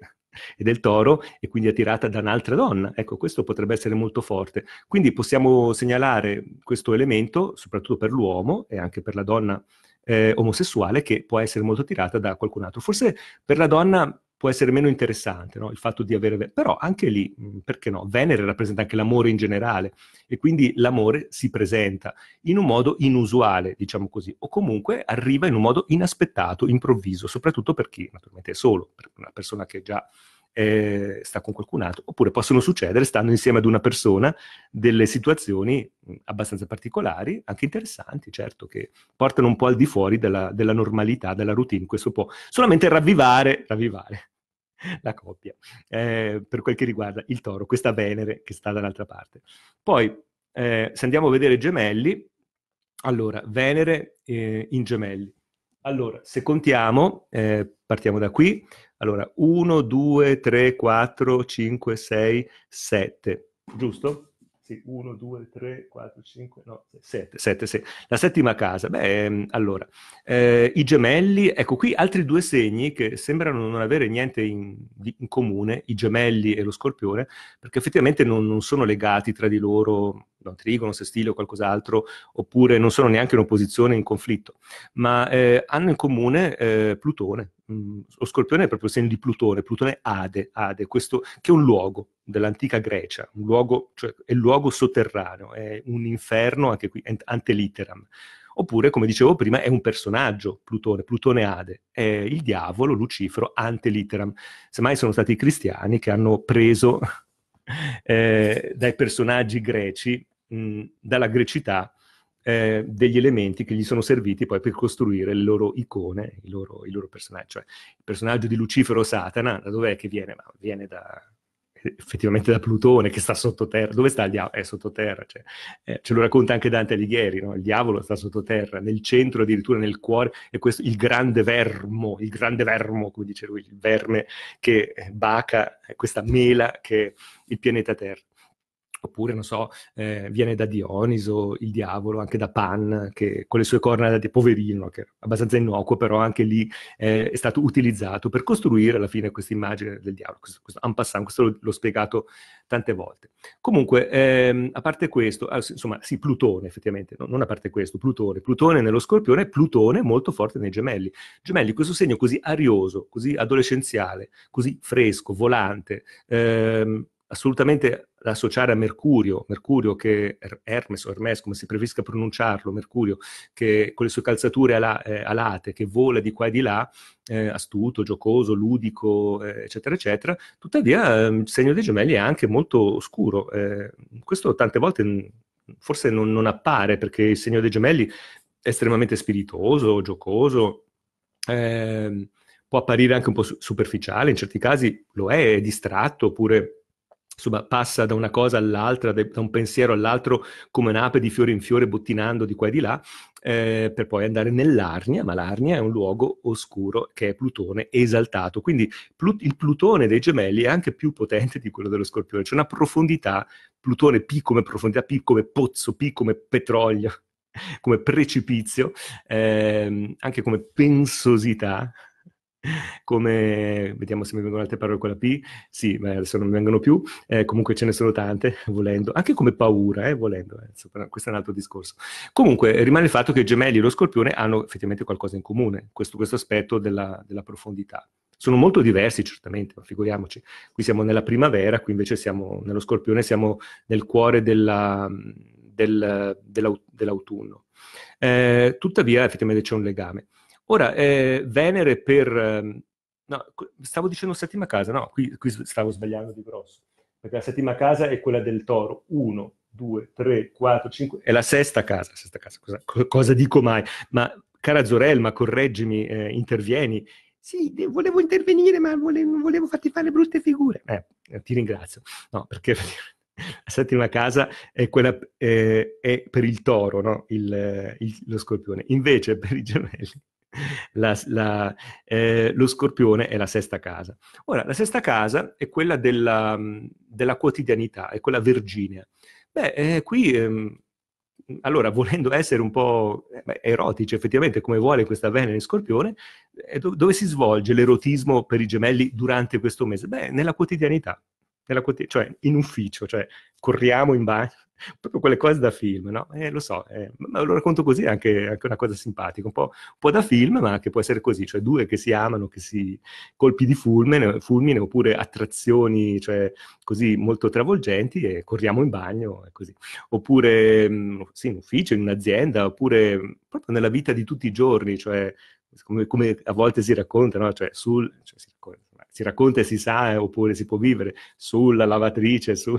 è del toro e quindi attirata da un'altra donna. Ecco, questo potrebbe essere molto forte. Quindi possiamo segnalare questo elemento, soprattutto per l'uomo e anche per la donna eh, omosessuale, che può essere molto tirata da qualcun altro. Forse per la donna può essere meno interessante, no? il fatto di avere... Però anche lì, mhmm, perché no? Venere rappresenta anche l'amore in generale e quindi l'amore si presenta in un modo inusuale, diciamo così, o comunque arriva in un modo inaspettato, improvviso, soprattutto per chi naturalmente è solo, per una persona che già eh, sta con qualcun altro, oppure possono succedere stando insieme ad una persona delle situazioni mm, abbastanza particolari, anche interessanti, certo, che portano un po' al di fuori della, della normalità, della routine, questo può solamente ravvivare, ravvivare [laughs] la coppia, eh, per quel che riguarda il toro, questa Venere che sta dall'altra parte. Poi, eh, se andiamo a vedere gemelli, allora, Venere eh, in gemelli. Allora, se contiamo, eh, partiamo da qui, allora, 1, 2, 3, 4, 5, 6, 7, giusto? Sì, 1, 2, 3, 4, 5, no, 7, 7, 7. La settima casa, beh, ehm, allora, eh, i gemelli, ecco qui altri due segni che sembrano non avere niente in, in comune, i gemelli e lo scorpione, perché effettivamente non, non sono legati tra di loro no, trigono, sestile o qualcos'altro, oppure non sono neanche in opposizione, in conflitto, ma eh, hanno in comune eh, Plutone mh, mhmm, lo scorpione è proprio il segno di Plutone, Plutone Ade, Ade questo, che è un luogo dell'antica Grecia, un luogo, cioè, è il luogo sotterraneo, è un inferno anche qui, ante litteram. Oppure, come dicevo prima, è un personaggio, Plutone, Plutone Ade, è il diavolo, Lucifero, ante litteram. Semmai sono stati i cristiani che hanno preso [laughs] eh, dai personaggi greci, mh, mhmm, dalla grecità, eh, degli elementi che gli sono serviti poi per costruire le loro icone, i loro, i loro personaggi. Cioè, il personaggio di Lucifero Satana, da dov'è che viene? Ma viene da, effettivamente da Plutone che sta sottoterra. Dove sta il diavolo? È sottoterra. Cioè, eh, ce lo racconta anche Dante Alighieri, no? il diavolo sta sottoterra, nel centro, addirittura nel cuore, è questo il grande vermo, il grande vermo, come dice lui, il verme che baca questa mela che è il pianeta Terra oppure, non so, eh, viene da Dioniso, il diavolo, anche da Pan, che con le sue corna di poverino, che è abbastanza innocuo, però anche lì eh, è stato utilizzato per costruire alla fine questa immagine del diavolo. Questo, questo, passant, questo l'ho, l'ho, spiegato tante volte. Comunque, ehm, a parte questo, ah, insomma, sì, Plutone effettivamente, no, non a parte questo, Plutone. Plutone nello scorpione, Plutone molto forte nei gemelli. Gemelli, questo segno così arioso, così adolescenziale, così fresco, volante, ehm, assolutamente associare a Mercurio, Mercurio che Hermes o Hermes, come si preferisca pronunciarlo, Mercurio che con le sue calzature ala, eh, alate, che vola di qua e di là, eh, astuto, giocoso, ludico, eh, eccetera, eccetera, tuttavia ehm, il segno dei gemelli è anche molto oscuro. Eh, questo tante volte mm, forse non, non appare perché il segno dei gemelli è estremamente spiritoso, giocoso. Ehm, può apparire anche un po' superficiale, in certi casi lo è, è distratto oppure insomma, passa da una cosa all'altra, da un pensiero all'altro, come un'ape di fiore in fiore, bottinando di qua e di là, eh, per poi andare nell'Arnia, ma l'Arnia è un luogo oscuro che è Plutone esaltato. Quindi Plut- il Plutone dei gemelli è anche più potente di quello dello Scorpione, c'è una profondità, Plutone P come profondità, P come pozzo, P come petrolio, [laughs] come precipizio, ehm, anche come pensosità, come, vediamo se mi vengono altre parole con la P, sì, beh, adesso non mi vengono più, eh, comunque ce ne sono tante, [laughs] volendo, anche come paura, eh, volendo, eh, questo è un altro discorso. Comunque rimane il fatto che i gemelli e lo scorpione hanno effettivamente qualcosa in comune, questo, questo aspetto della, della profondità sono molto diversi certamente, ma figuriamoci, qui siamo nella primavera, qui invece siamo nello scorpione, siamo nel cuore della, del, dell'autunno. Eh, tuttavia effettivamente c'è un legame. Ora, eh, Venere per... Ehm, no, stavo dicendo settima casa, no, qui, qui stavo sbagliando di grosso, perché la settima casa è quella del toro, 1, 2, 3, 4, 5, è la sesta casa, sesta casa cosa, cosa, dico mai? Ma cara Zorelma, correggimi, eh, intervieni. Sì, volevo intervenire, ma volevo, volevo farti fare brutte figure. Eh, eh ti ringrazio. No, perché [laughs] la settima casa è quella eh, è per il toro, no? il, il, lo scorpione. Invece per i gemelli la, la, eh, lo scorpione è la sesta casa. Ora, la sesta casa è quella della, mm, della quotidianità, è quella virginia. Beh, eh, qui... Ehm, allora, volendo essere un po' eh, beh, erotici, effettivamente, come vuole questa Venere in Scorpione, eh, do- dove si svolge l'erotismo per i gemelli durante questo mese? Beh, nella quotidianità, nella quotid- cioè in ufficio, cioè corriamo in bagno, proprio quelle cose da film, no? Eh, lo so, eh, ma lo racconto così è anche, anche una cosa simpatica, un po', un po', da film, ma che può essere così, cioè due che si amano, che si colpi di fulmine, fulmine oppure attrazioni, cioè così molto travolgenti e corriamo in bagno, e così. Oppure, mm, sì, in ufficio, in un'azienda, oppure mm, proprio nella vita di tutti i giorni, cioè come, come a volte si racconta, no? Cioè, sul, cioè si, racconta, si, racconta, e si sa, eh, oppure si può vivere sulla lavatrice, su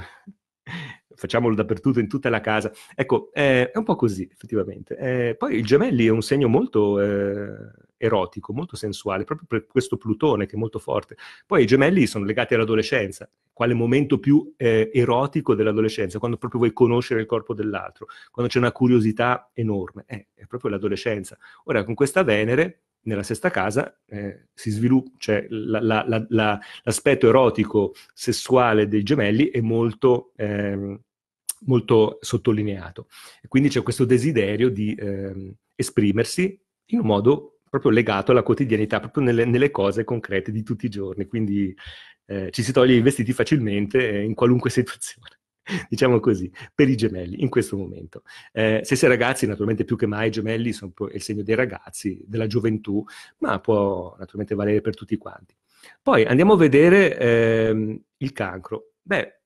facciamolo dappertutto, in tutta la casa. Ecco, eh, è un po' così, effettivamente. Eh, poi il gemelli è un segno molto eh, erotico, molto sensuale, proprio per questo Plutone che è molto forte. Poi i gemelli sono legati all'adolescenza, quale momento più eh, erotico dell'adolescenza, quando proprio vuoi conoscere il corpo dell'altro, quando c'è una curiosità enorme, eh, è proprio l'adolescenza. Ora, con questa Venere, nella sesta casa, eh, si sviluppa, cioè la, la, la, l'aspetto erotico sessuale dei gemelli è molto... Ehm, molto sottolineato. E quindi c'è questo desiderio di eh, esprimersi in un modo proprio legato alla quotidianità, proprio nelle, nelle cose concrete di tutti i giorni. Quindi eh, ci si toglie i vestiti facilmente eh, in qualunque [laughs] situazione. diciamo così, per i gemelli in questo momento. Eh, se sei ragazzi, naturalmente più che mai i gemelli sono il segno dei ragazzi, della gioventù, ma può naturalmente valere per tutti quanti. Poi andiamo a vedere ehm, il cancro. Beh,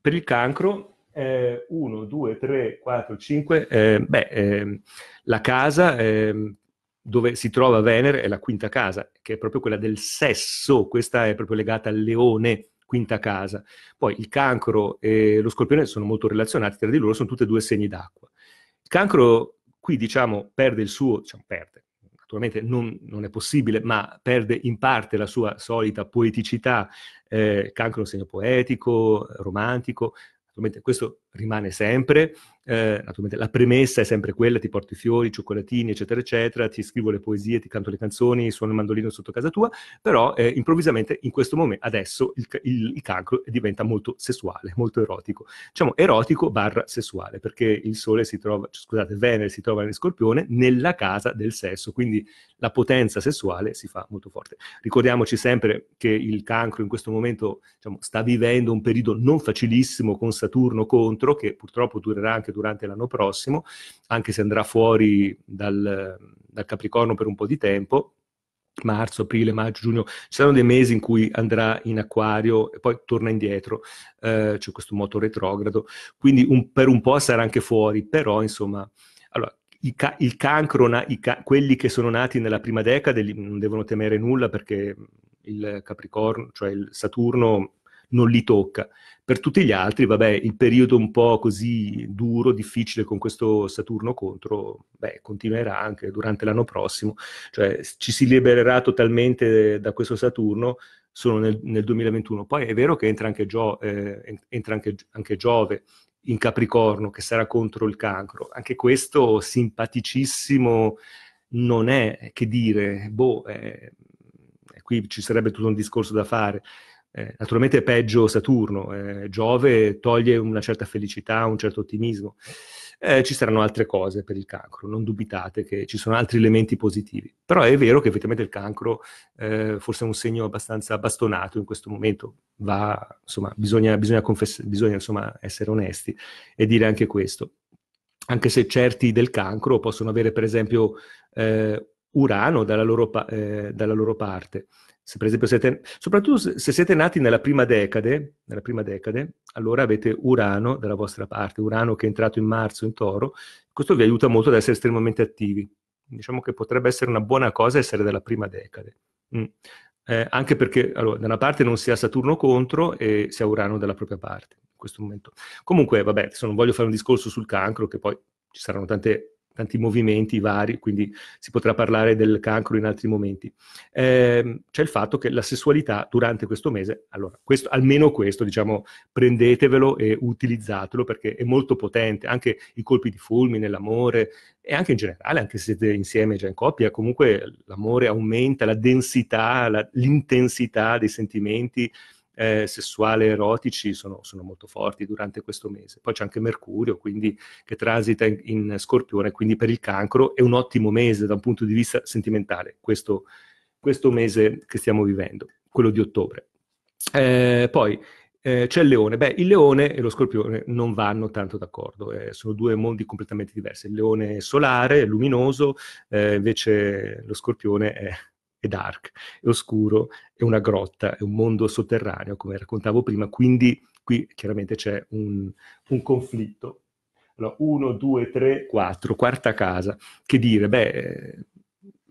per il cancro eh, 1, 2, 3, 4, 5, eh, beh, eh, la casa ehm, dove si trova Venere è la quinta casa, che è proprio quella del sesso, questa è proprio legata al leone, quinta casa. Poi il cancro e lo scorpione sono molto relazionati tra di loro, sono tutti e due segni d'acqua. Il cancro qui diciamo perde il suo, diciamo perde, naturalmente non, non, è possibile, ma perde in parte la sua solita poeticità. Eh, cancro è un segno poetico, romantico, questo rimane sempre, eh, naturalmente la premessa è sempre quella, ti porto i fiori, i cioccolatini, eccetera, eccetera, ti scrivo le poesie, ti canto le canzoni, suono il mandolino sotto casa tua, però eh, improvvisamente in questo momento, adesso, il, il, il cancro diventa molto sessuale, molto erotico. Diciamo erotico barra sessuale, perché il sole si trova, cioè, scusate, Venere si trova nel scorpione nella casa del sesso, quindi la potenza sessuale si fa molto forte. Ricordiamoci sempre che il cancro in questo momento diciamo, sta vivendo un periodo non facilissimo con Saturno contro, titolo che purtroppo durerà anche durante l'anno prossimo, anche se andrà fuori dal, dal Capricorno per un po' di tempo, marzo, aprile, maggio, giugno, ci saranno dei mesi in cui andrà in acquario e poi torna indietro, eh, c'è questo moto retrogrado, quindi un, per un po' sarà anche fuori, però insomma, allora, i ca- il cancro, na- i ca- quelli che sono nati nella prima decade non devono temere nulla perché il Capricorno, cioè il Saturno non li tocca. Per tutti gli altri, vabbè, il periodo un po' così duro, difficile con questo Saturno contro, beh, continuerà anche durante l'anno prossimo, cioè ci si libererà totalmente da questo Saturno solo nel, nel 2021. Poi è vero che entra anche, Gio, eh, entra anche, anche Giove in Capricorno, che sarà contro il cancro. Anche questo simpaticissimo non è che dire, boh, eh, qui ci sarebbe tutto un discorso da fare. Eh, naturalmente è peggio Saturno, eh, Giove toglie una certa felicità, un certo ottimismo. Eh, ci saranno altre cose per il cancro, non dubitate che ci sono altri elementi positivi. Però è vero che effettivamente il cancro eh, forse è un segno abbastanza bastonato in questo momento, Va, insomma, bisogna, bisogna, confess- bisogna insomma, essere onesti e dire anche questo. Anche se certi del cancro possono avere per esempio eh, Urano dalla loro, pa- eh, dalla loro parte. Se per esempio siete, soprattutto se siete nati nella prima, decade, nella prima decade, allora avete Urano dalla vostra parte, Urano che è entrato in marzo in toro, questo vi aiuta molto ad essere estremamente attivi. Diciamo che potrebbe essere una buona cosa essere della prima decade. Mm. Eh, anche perché allora, da una parte non si ha Saturno contro e si ha Urano dalla propria parte in questo momento. Comunque, vabbè, adesso non voglio fare un discorso sul cancro, che poi ci saranno tante tanti movimenti vari, quindi si potrà parlare del cancro in altri momenti. Eh, c'è il fatto che la sessualità durante questo mese, allora, questo, almeno questo, diciamo, prendetevelo e utilizzatelo perché è molto potente, anche i colpi di fulmine, l'amore e anche in generale, anche se siete insieme già in coppia, comunque l'amore aumenta la densità, la, l'intensità dei sentimenti, eh, sessuali e erotici sono, sono, molto forti durante questo mese. Poi c'è anche Mercurio, quindi, che transita in, in, Scorpione, quindi per il cancro è un ottimo mese da un punto di vista sentimentale, questo, questo mese che stiamo vivendo, quello di ottobre. Eh, poi eh, c'è il leone. Beh, il leone e lo scorpione non vanno tanto d'accordo, eh, sono due mondi completamente diversi. Il leone è solare, è luminoso, eh, invece lo scorpione è è dark, è oscuro, è una grotta, è un mondo sotterraneo, come raccontavo prima, quindi qui chiaramente c'è un, un conflitto. Allora, uno, due, tre, quattro, quarta casa, che dire, beh,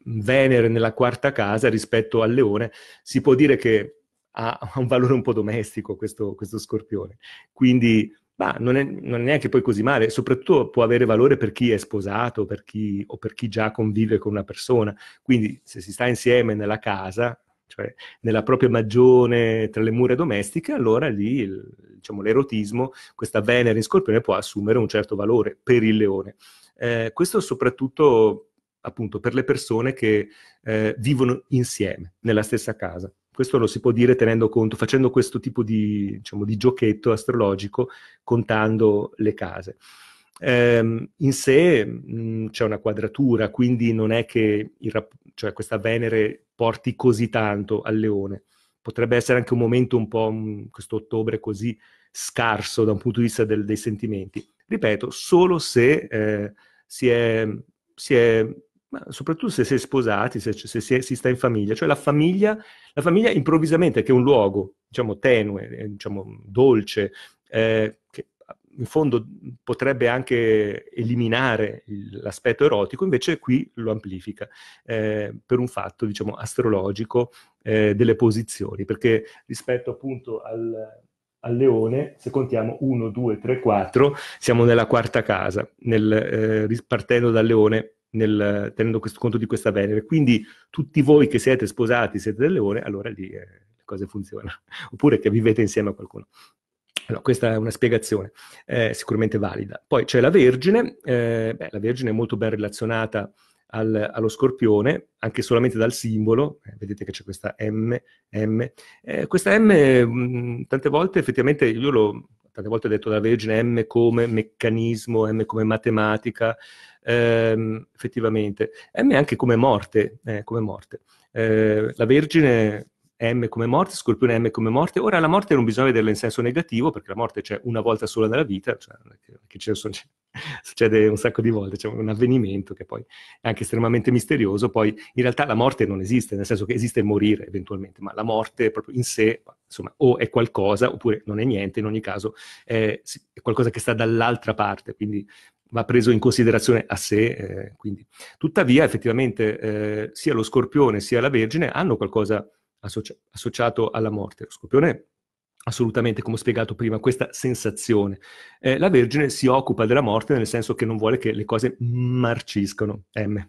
Venere nella quarta casa rispetto al leone, si può dire che ha un valore un po' domestico questo, questo scorpione. Quindi ma non è, non è, neanche poi così male, soprattutto può avere valore per chi è sposato per chi, o per chi già convive con una persona. Quindi se si sta insieme nella casa, cioè nella propria magione tra le mura domestiche, allora lì il, diciamo, l'erotismo, questa Venere in scorpione può assumere un certo valore per il leone. Eh, questo soprattutto appunto per le persone che eh, vivono insieme nella stessa casa. Questo lo si può dire tenendo conto, facendo questo tipo di, diciamo, di giochetto astrologico, contando le case. Eh, in sé mh, mm, c'è una quadratura, quindi non è che il, cioè questa Venere porti così tanto al leone. Potrebbe essere anche un momento un po', mh, mm, questo ottobre così scarso da un punto di vista del, dei sentimenti. Ripeto, solo se eh, si, è, si è ma soprattutto se si è sposati, se, se, se, si sta in famiglia, cioè la famiglia, la famiglia improvvisamente che è un luogo, diciamo, tenue, eh, diciamo, dolce, eh, che in fondo potrebbe anche eliminare l'aspetto erotico, invece qui lo amplifica eh, per un fatto, diciamo, astrologico eh, delle posizioni, perché rispetto appunto al, al leone, se contiamo 1, 2, 3, 4, siamo nella quarta casa, nel, eh, partendo dal leone nel, tenendo questo, conto di questa Venere. Quindi tutti voi che siete sposati, siete del leone, allora lì eh, le cose funzionano. [laughs] Oppure che vivete insieme a qualcuno. Allora, questa è una spiegazione eh, sicuramente valida. Poi c'è la Vergine, eh, beh, la Vergine è molto ben relazionata al, allo scorpione, anche solamente dal simbolo, eh, vedete che c'è questa M, M. Eh, questa M mh, mm, tante volte effettivamente io l'ho tante volte detto dalla Vergine M come meccanismo, M come matematica, ehm, effettivamente. M anche come morte, eh, come morte. Eh, la Vergine M come morte, Scorpione M come morte. Ora la morte non bisogna vederla in senso negativo, perché la morte c'è una volta sola nella vita, cioè, che ce sono, [laughs] succede un sacco di volte, c'è cioè un avvenimento che poi è anche estremamente misterioso. Poi in realtà la morte non esiste, nel senso che esiste morire eventualmente, ma la morte proprio in sé, insomma, o è qualcosa oppure non è niente, in ogni caso è, è qualcosa che sta dall'altra parte, quindi va preso in considerazione a sé. Eh, Tuttavia, effettivamente, eh, sia lo scorpione sia la Vergine hanno qualcosa associ- associato alla morte. Lo scorpione, assolutamente, come ho spiegato prima, questa sensazione. Eh, la Vergine si occupa della morte nel senso che non vuole che le cose marciscano, M,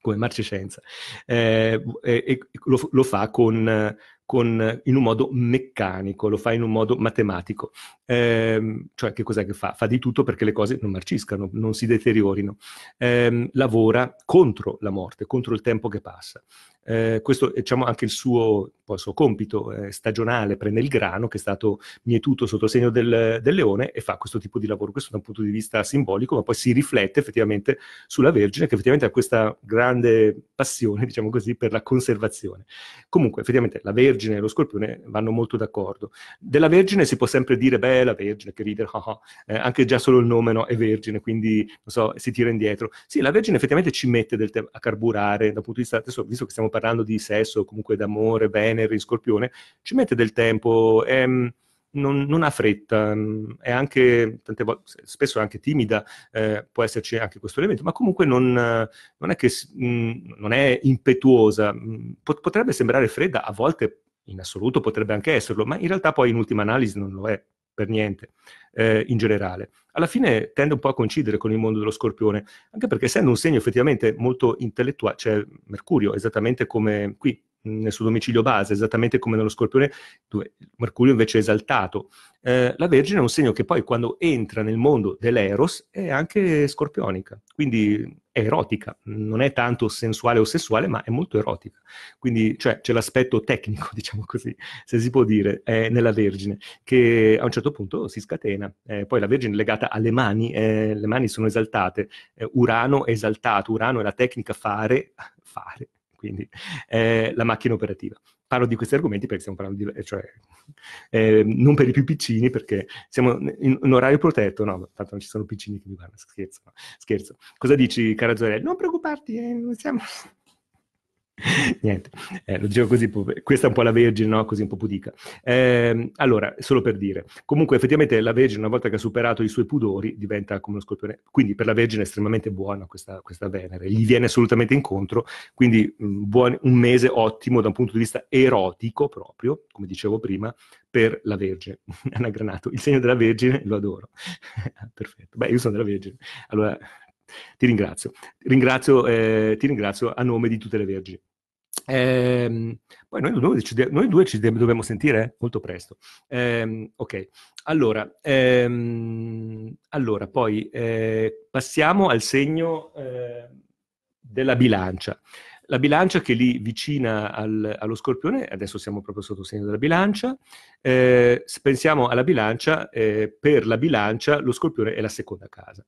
come marcescenza. Eh, e lo, lo, fa con, con, eh, in un modo meccanico, lo fa in un modo matematico. Eh, cioè, che cos'è che fa? Fa di tutto perché le cose non marciscano, non si deteriorino. Eh, lavora contro la morte, contro il tempo che passa. Eh, questo è diciamo, anche il suo, il suo compito eh, stagionale, prende il grano che è stato mietuto sotto il segno del, del, leone e fa questo tipo di lavoro, questo da un punto di vista simbolico, ma poi si riflette effettivamente sulla Vergine che effettivamente ha questa grande passione, diciamo così, per la conservazione. Comunque, effettivamente la Vergine Vergine e lo Scorpione vanno molto d'accordo. Della Vergine si può sempre dire, beh, la Vergine, che ridere, [laughs] eh, anche già solo il nome no, è Vergine, quindi so, si tira indietro. Sì, la Vergine effettivamente ci mette del tempo a carburare, dal punto di vista, adesso, visto che stiamo parlando di sesso, comunque d'amore, Venere in Scorpione, ci mette del tempo. Ehm, non, non, ha fretta, mm, è anche, volte, spesso anche timida, eh, può esserci anche questo elemento, ma comunque non, non, è, che, mh, mm, non è impetuosa, potrebbe sembrare fredda, a volte in assoluto potrebbe anche esserlo, ma in realtà poi in ultima analisi non lo è per niente eh, in generale. Alla fine tende un po' a coincidere con il mondo dello scorpione, anche perché essendo un segno effettivamente molto intellettuale, cioè Mercurio, esattamente come qui nel suo domicilio base, esattamente come nello scorpione, dove Mercurio invece è esaltato. Eh, la Vergine è un segno che poi quando entra nel mondo dell'Eros è anche scorpionica, quindi è erotica, non è tanto sensuale o sessuale, ma è molto erotica. Quindi cioè, c'è l'aspetto tecnico, [laughs] diciamo così, se si può dire, eh, nella Vergine, che a un certo punto si scatena. Eh, poi la Vergine è legata alle mani, eh, le mani sono esaltate, eh, Urano è esaltato, Urano è la tecnica fare, [laughs] fare, quindi eh, la macchina operativa parlo di questi argomenti perché stiamo parlando di... Eh, cioè, eh, non per i più piccini perché siamo in un orario protetto, no, tanto non ci sono piccini che mi guardano, scherzo, no? scherzo. Cosa dici, cara Zorella? Non preoccuparti, eh, siamo... [laughs] Niente, eh, lo dicevo così, questa è un po' la Vergine, no? così un po' pudica. Eh, allora, solo per dire, comunque effettivamente la Vergine una volta che ha superato i suoi pudori diventa come uno scorpione, quindi per la Vergine è estremamente buona questa, questa Venere, gli viene assolutamente incontro, quindi mm, buon, un mese ottimo da un punto di vista erotico proprio, come dicevo prima, per la Vergine, [laughs] Anna Granato, il segno della Vergine lo adoro, [laughs] perfetto, beh io sono della Vergine, allora ti ringrazio, ringrazio eh, ti ringrazio a nome di tutte le Vergini. Eh, poi noi due, ci, noi due ci dobbiamo sentire molto presto. Eh, ok, allora, ehm, allora poi eh, passiamo al segno eh, della bilancia. La bilancia che lì vicina al, allo scorpione, adesso siamo proprio sotto il segno della bilancia, eh, pensiamo alla bilancia, eh, per la bilancia lo scorpione è la seconda casa.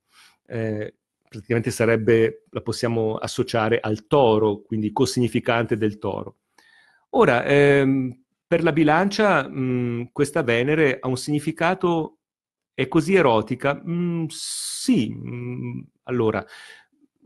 Eh, praticamente sarebbe, la possiamo associare al toro, quindi cosignificante del toro. Ora, ehm, per la bilancia mh, mm, questa Venere ha un significato, è così erotica? Mm, sì, mm, allora,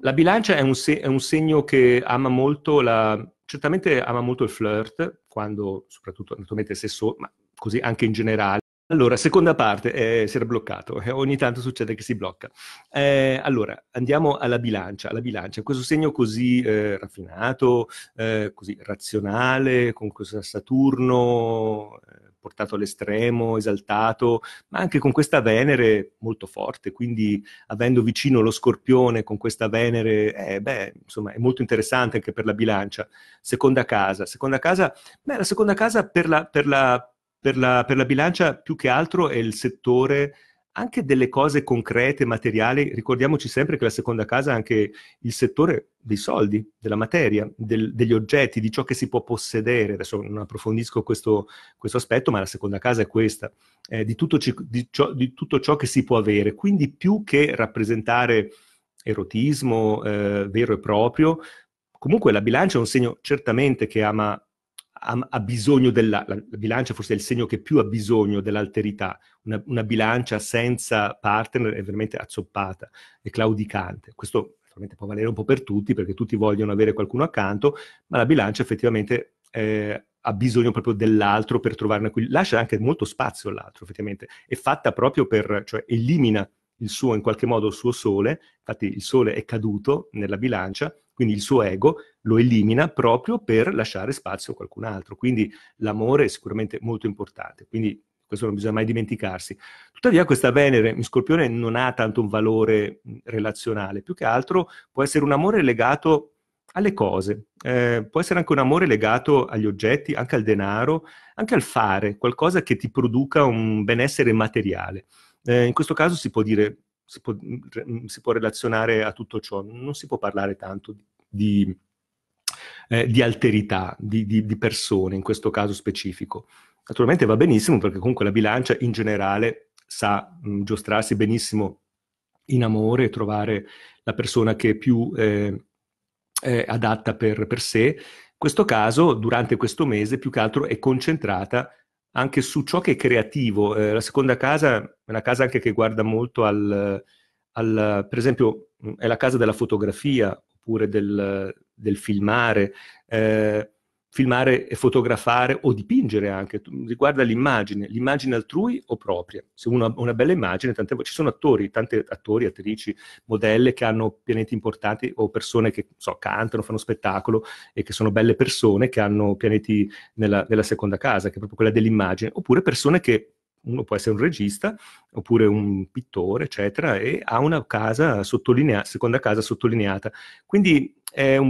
la bilancia è un, se- è un, segno che ama molto la... certamente ama molto il flirt, quando, soprattutto naturalmente se so, ma così anche in generale, allora, seconda parte, eh, si era bloccato, eh, ogni tanto succede che si blocca. Eh, allora, andiamo alla bilancia, alla bilancia, questo segno così eh, raffinato, eh, così razionale, con questo Saturno eh, portato all'estremo, esaltato, ma anche con questa Venere molto forte, quindi avendo vicino lo Scorpione con questa Venere, beh, insomma, è molto interessante anche per la bilancia. Seconda casa, seconda casa, beh, la seconda casa per la, per la per la, per la bilancia più che altro è il settore anche delle cose concrete, materiali. Ricordiamoci sempre che la seconda casa è anche il settore dei soldi, della materia, del, degli oggetti, di ciò che si può possedere. Adesso non approfondisco questo, questo aspetto, ma la seconda casa è questa, eh, di, tutto ci, di, ciò, di, tutto ciò, che si può avere. Quindi più che rappresentare erotismo eh, vero e proprio, comunque la bilancia è un segno certamente che ama ha, ha bisogno della la, la bilancia, forse è il segno che più ha bisogno dell'alterità, una, una bilancia senza partner è veramente azzoppata, è claudicante. Questo naturalmente può valere un po' per tutti, perché tutti vogliono avere qualcuno accanto, ma la bilancia effettivamente eh, ha bisogno proprio dell'altro per trovare una... Lascia anche molto spazio all'altro, effettivamente. È fatta proprio per... cioè elimina il suo, in qualche modo, il suo sole, infatti il sole è caduto nella bilancia, quindi il suo ego lo elimina proprio per lasciare spazio a qualcun altro. Quindi l'amore è sicuramente molto importante, quindi questo non bisogna mai dimenticarsi. Tuttavia questa Venere in Scorpione non ha tanto un valore relazionale, più che altro può essere un amore legato alle cose, eh, può essere anche un amore legato agli oggetti, anche al denaro, anche al fare, qualcosa che ti produca un benessere materiale. Eh, in questo caso si può dire, si può, mm, mm, si può, relazionare a tutto ciò, non si può parlare tanto di, eh, di alterità, di, di, di persone in questo caso specifico. Naturalmente va benissimo perché comunque la bilancia in generale sa mh, mm, giostrarsi benissimo in amore e trovare la persona che è più eh, è adatta per, per, sé. In questo caso, durante questo mese, più che altro è concentrata anche su ciò che è creativo. Eh, la seconda casa è una casa anche che guarda molto al, al per esempio, è la casa della fotografia oppure del, del filmare. Eh, filmare e fotografare o dipingere anche, riguarda l'immagine, l'immagine altrui o propria. Se uno ha una bella immagine, tante, ci sono attori, tanti attori, attrici, modelle che hanno pianeti importanti o persone che so, cantano, fanno spettacolo e che sono belle persone che hanno pianeti nella, nella seconda casa, che è proprio quella dell'immagine, oppure persone che uno può essere un regista oppure un pittore, eccetera, e ha una casa sottolineata, seconda casa sottolineata. Quindi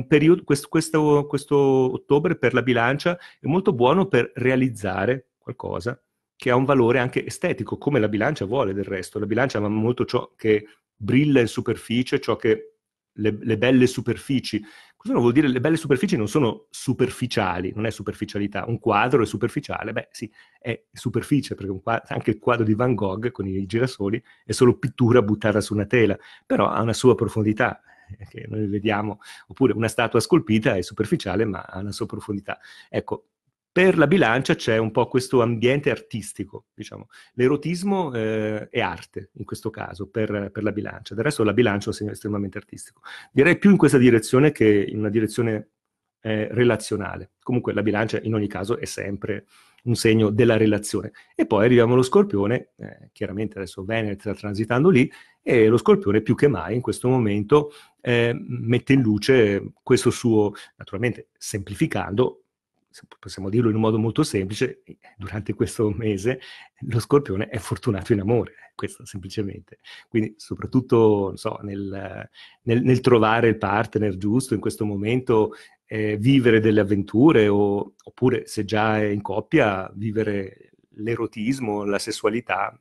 periodo, questo, questo, questo ottobre per la bilancia è molto buono per realizzare qualcosa che ha un valore anche estetico, come la bilancia vuole del resto. La bilancia ama molto ciò che brilla in superficie, ciò che le, le, belle superfici. Cosa vuol dire? Le belle superfici non sono superficiali, non è superficialità. Un quadro è superficiale, beh sì, è superficie, perché quadro, anche il quadro di Van Gogh con i girasoli è solo pittura buttata su una tela, però ha una sua profondità, [laughs] che noi vediamo, oppure una statua scolpita è superficiale ma ha una sua profondità. Ecco, per la bilancia c'è un po' questo ambiente artistico, diciamo. L'erotismo eh, è arte, in questo caso, per, per, la bilancia. Del resto la bilancia è un segno estremamente artistico. Direi più in questa direzione che in una direzione eh, relazionale. Comunque la bilancia, in ogni caso, è sempre un segno della relazione. E poi arriviamo allo scorpione, eh, chiaramente adesso Venere sta transitando lì, e lo Scorpione più che mai in questo momento eh, mette in luce questo suo, naturalmente semplificando, possiamo dirlo in un modo molto semplice, durante questo mese lo Scorpione è fortunato in amore, questo semplicemente. Quindi soprattutto so, nel, nel, nel trovare il partner giusto in questo momento eh, vivere delle avventure o, oppure se già è in coppia vivere l'erotismo, la sessualità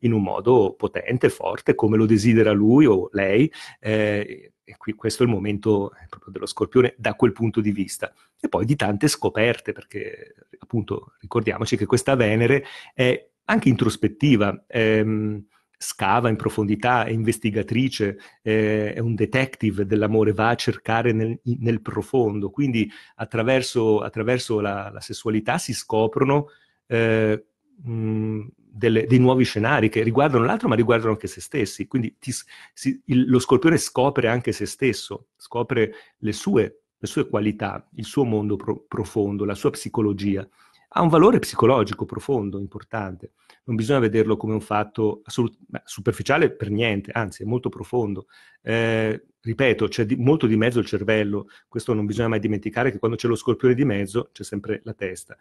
in un modo potente, forte, come lo desidera lui o lei. Eh, e qui, questo è il momento eh, proprio dello scorpione da quel punto di vista. E poi di tante scoperte, perché appunto ricordiamoci che questa Venere è anche introspettiva. Ehm, scava in profondità, è investigatrice, eh, è un detective dell'amore, va a cercare nel, nel profondo. Quindi attraverso, attraverso la, la, sessualità si scoprono eh, mh, delle, dei nuovi scenari che riguardano l'altro ma riguardano anche se stessi. Quindi ti, si, il, lo scorpione scopre anche se stesso, scopre le sue, le sue qualità, il suo mondo pro, profondo, la sua psicologia. Ha un valore psicologico profondo, importante. Non bisogna vederlo come un fatto assolut- superficiale per niente, anzi è molto profondo. Eh, ripeto, c'è di, molto di mezzo il cervello, questo non bisogna mai dimenticare che quando c'è lo scorpione di mezzo c'è sempre la testa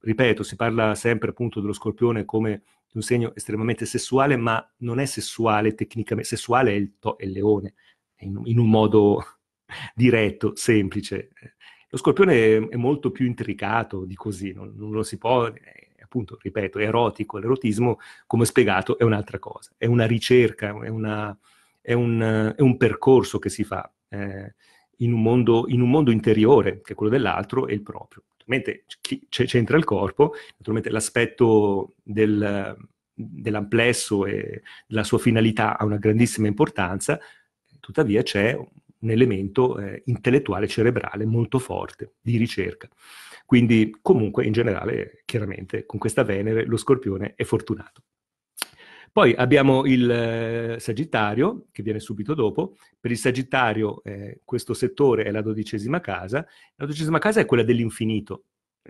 ripeto, si parla sempre appunto dello scorpione come di un segno estremamente sessuale, ma non è sessuale tecnicamente, sessuale è il, to- è il leone, in, in, un modo [laughs] diretto, semplice. Lo scorpione è, molto più intricato di così, non, non lo si può, è, appunto, ripeto, è erotico, l'erotismo, come spiegato, è un'altra cosa, è una ricerca, è, una, è un, un, percorso che si fa eh, in, un mondo, in un mondo interiore, che è quello dell'altro e il proprio mentre c'entra il corpo, naturalmente l'aspetto del, dell'amplesso e la sua finalità ha una grandissima importanza, tuttavia c'è un elemento eh, intellettuale cerebrale molto forte di ricerca. Quindi comunque in generale, chiaramente, con questa Venere lo scorpione è fortunato. Poi abbiamo il eh, Sagittario, che viene subito dopo. Per il Sagittario eh, questo settore è la dodicesima casa. La dodicesima casa è quella dell'infinito,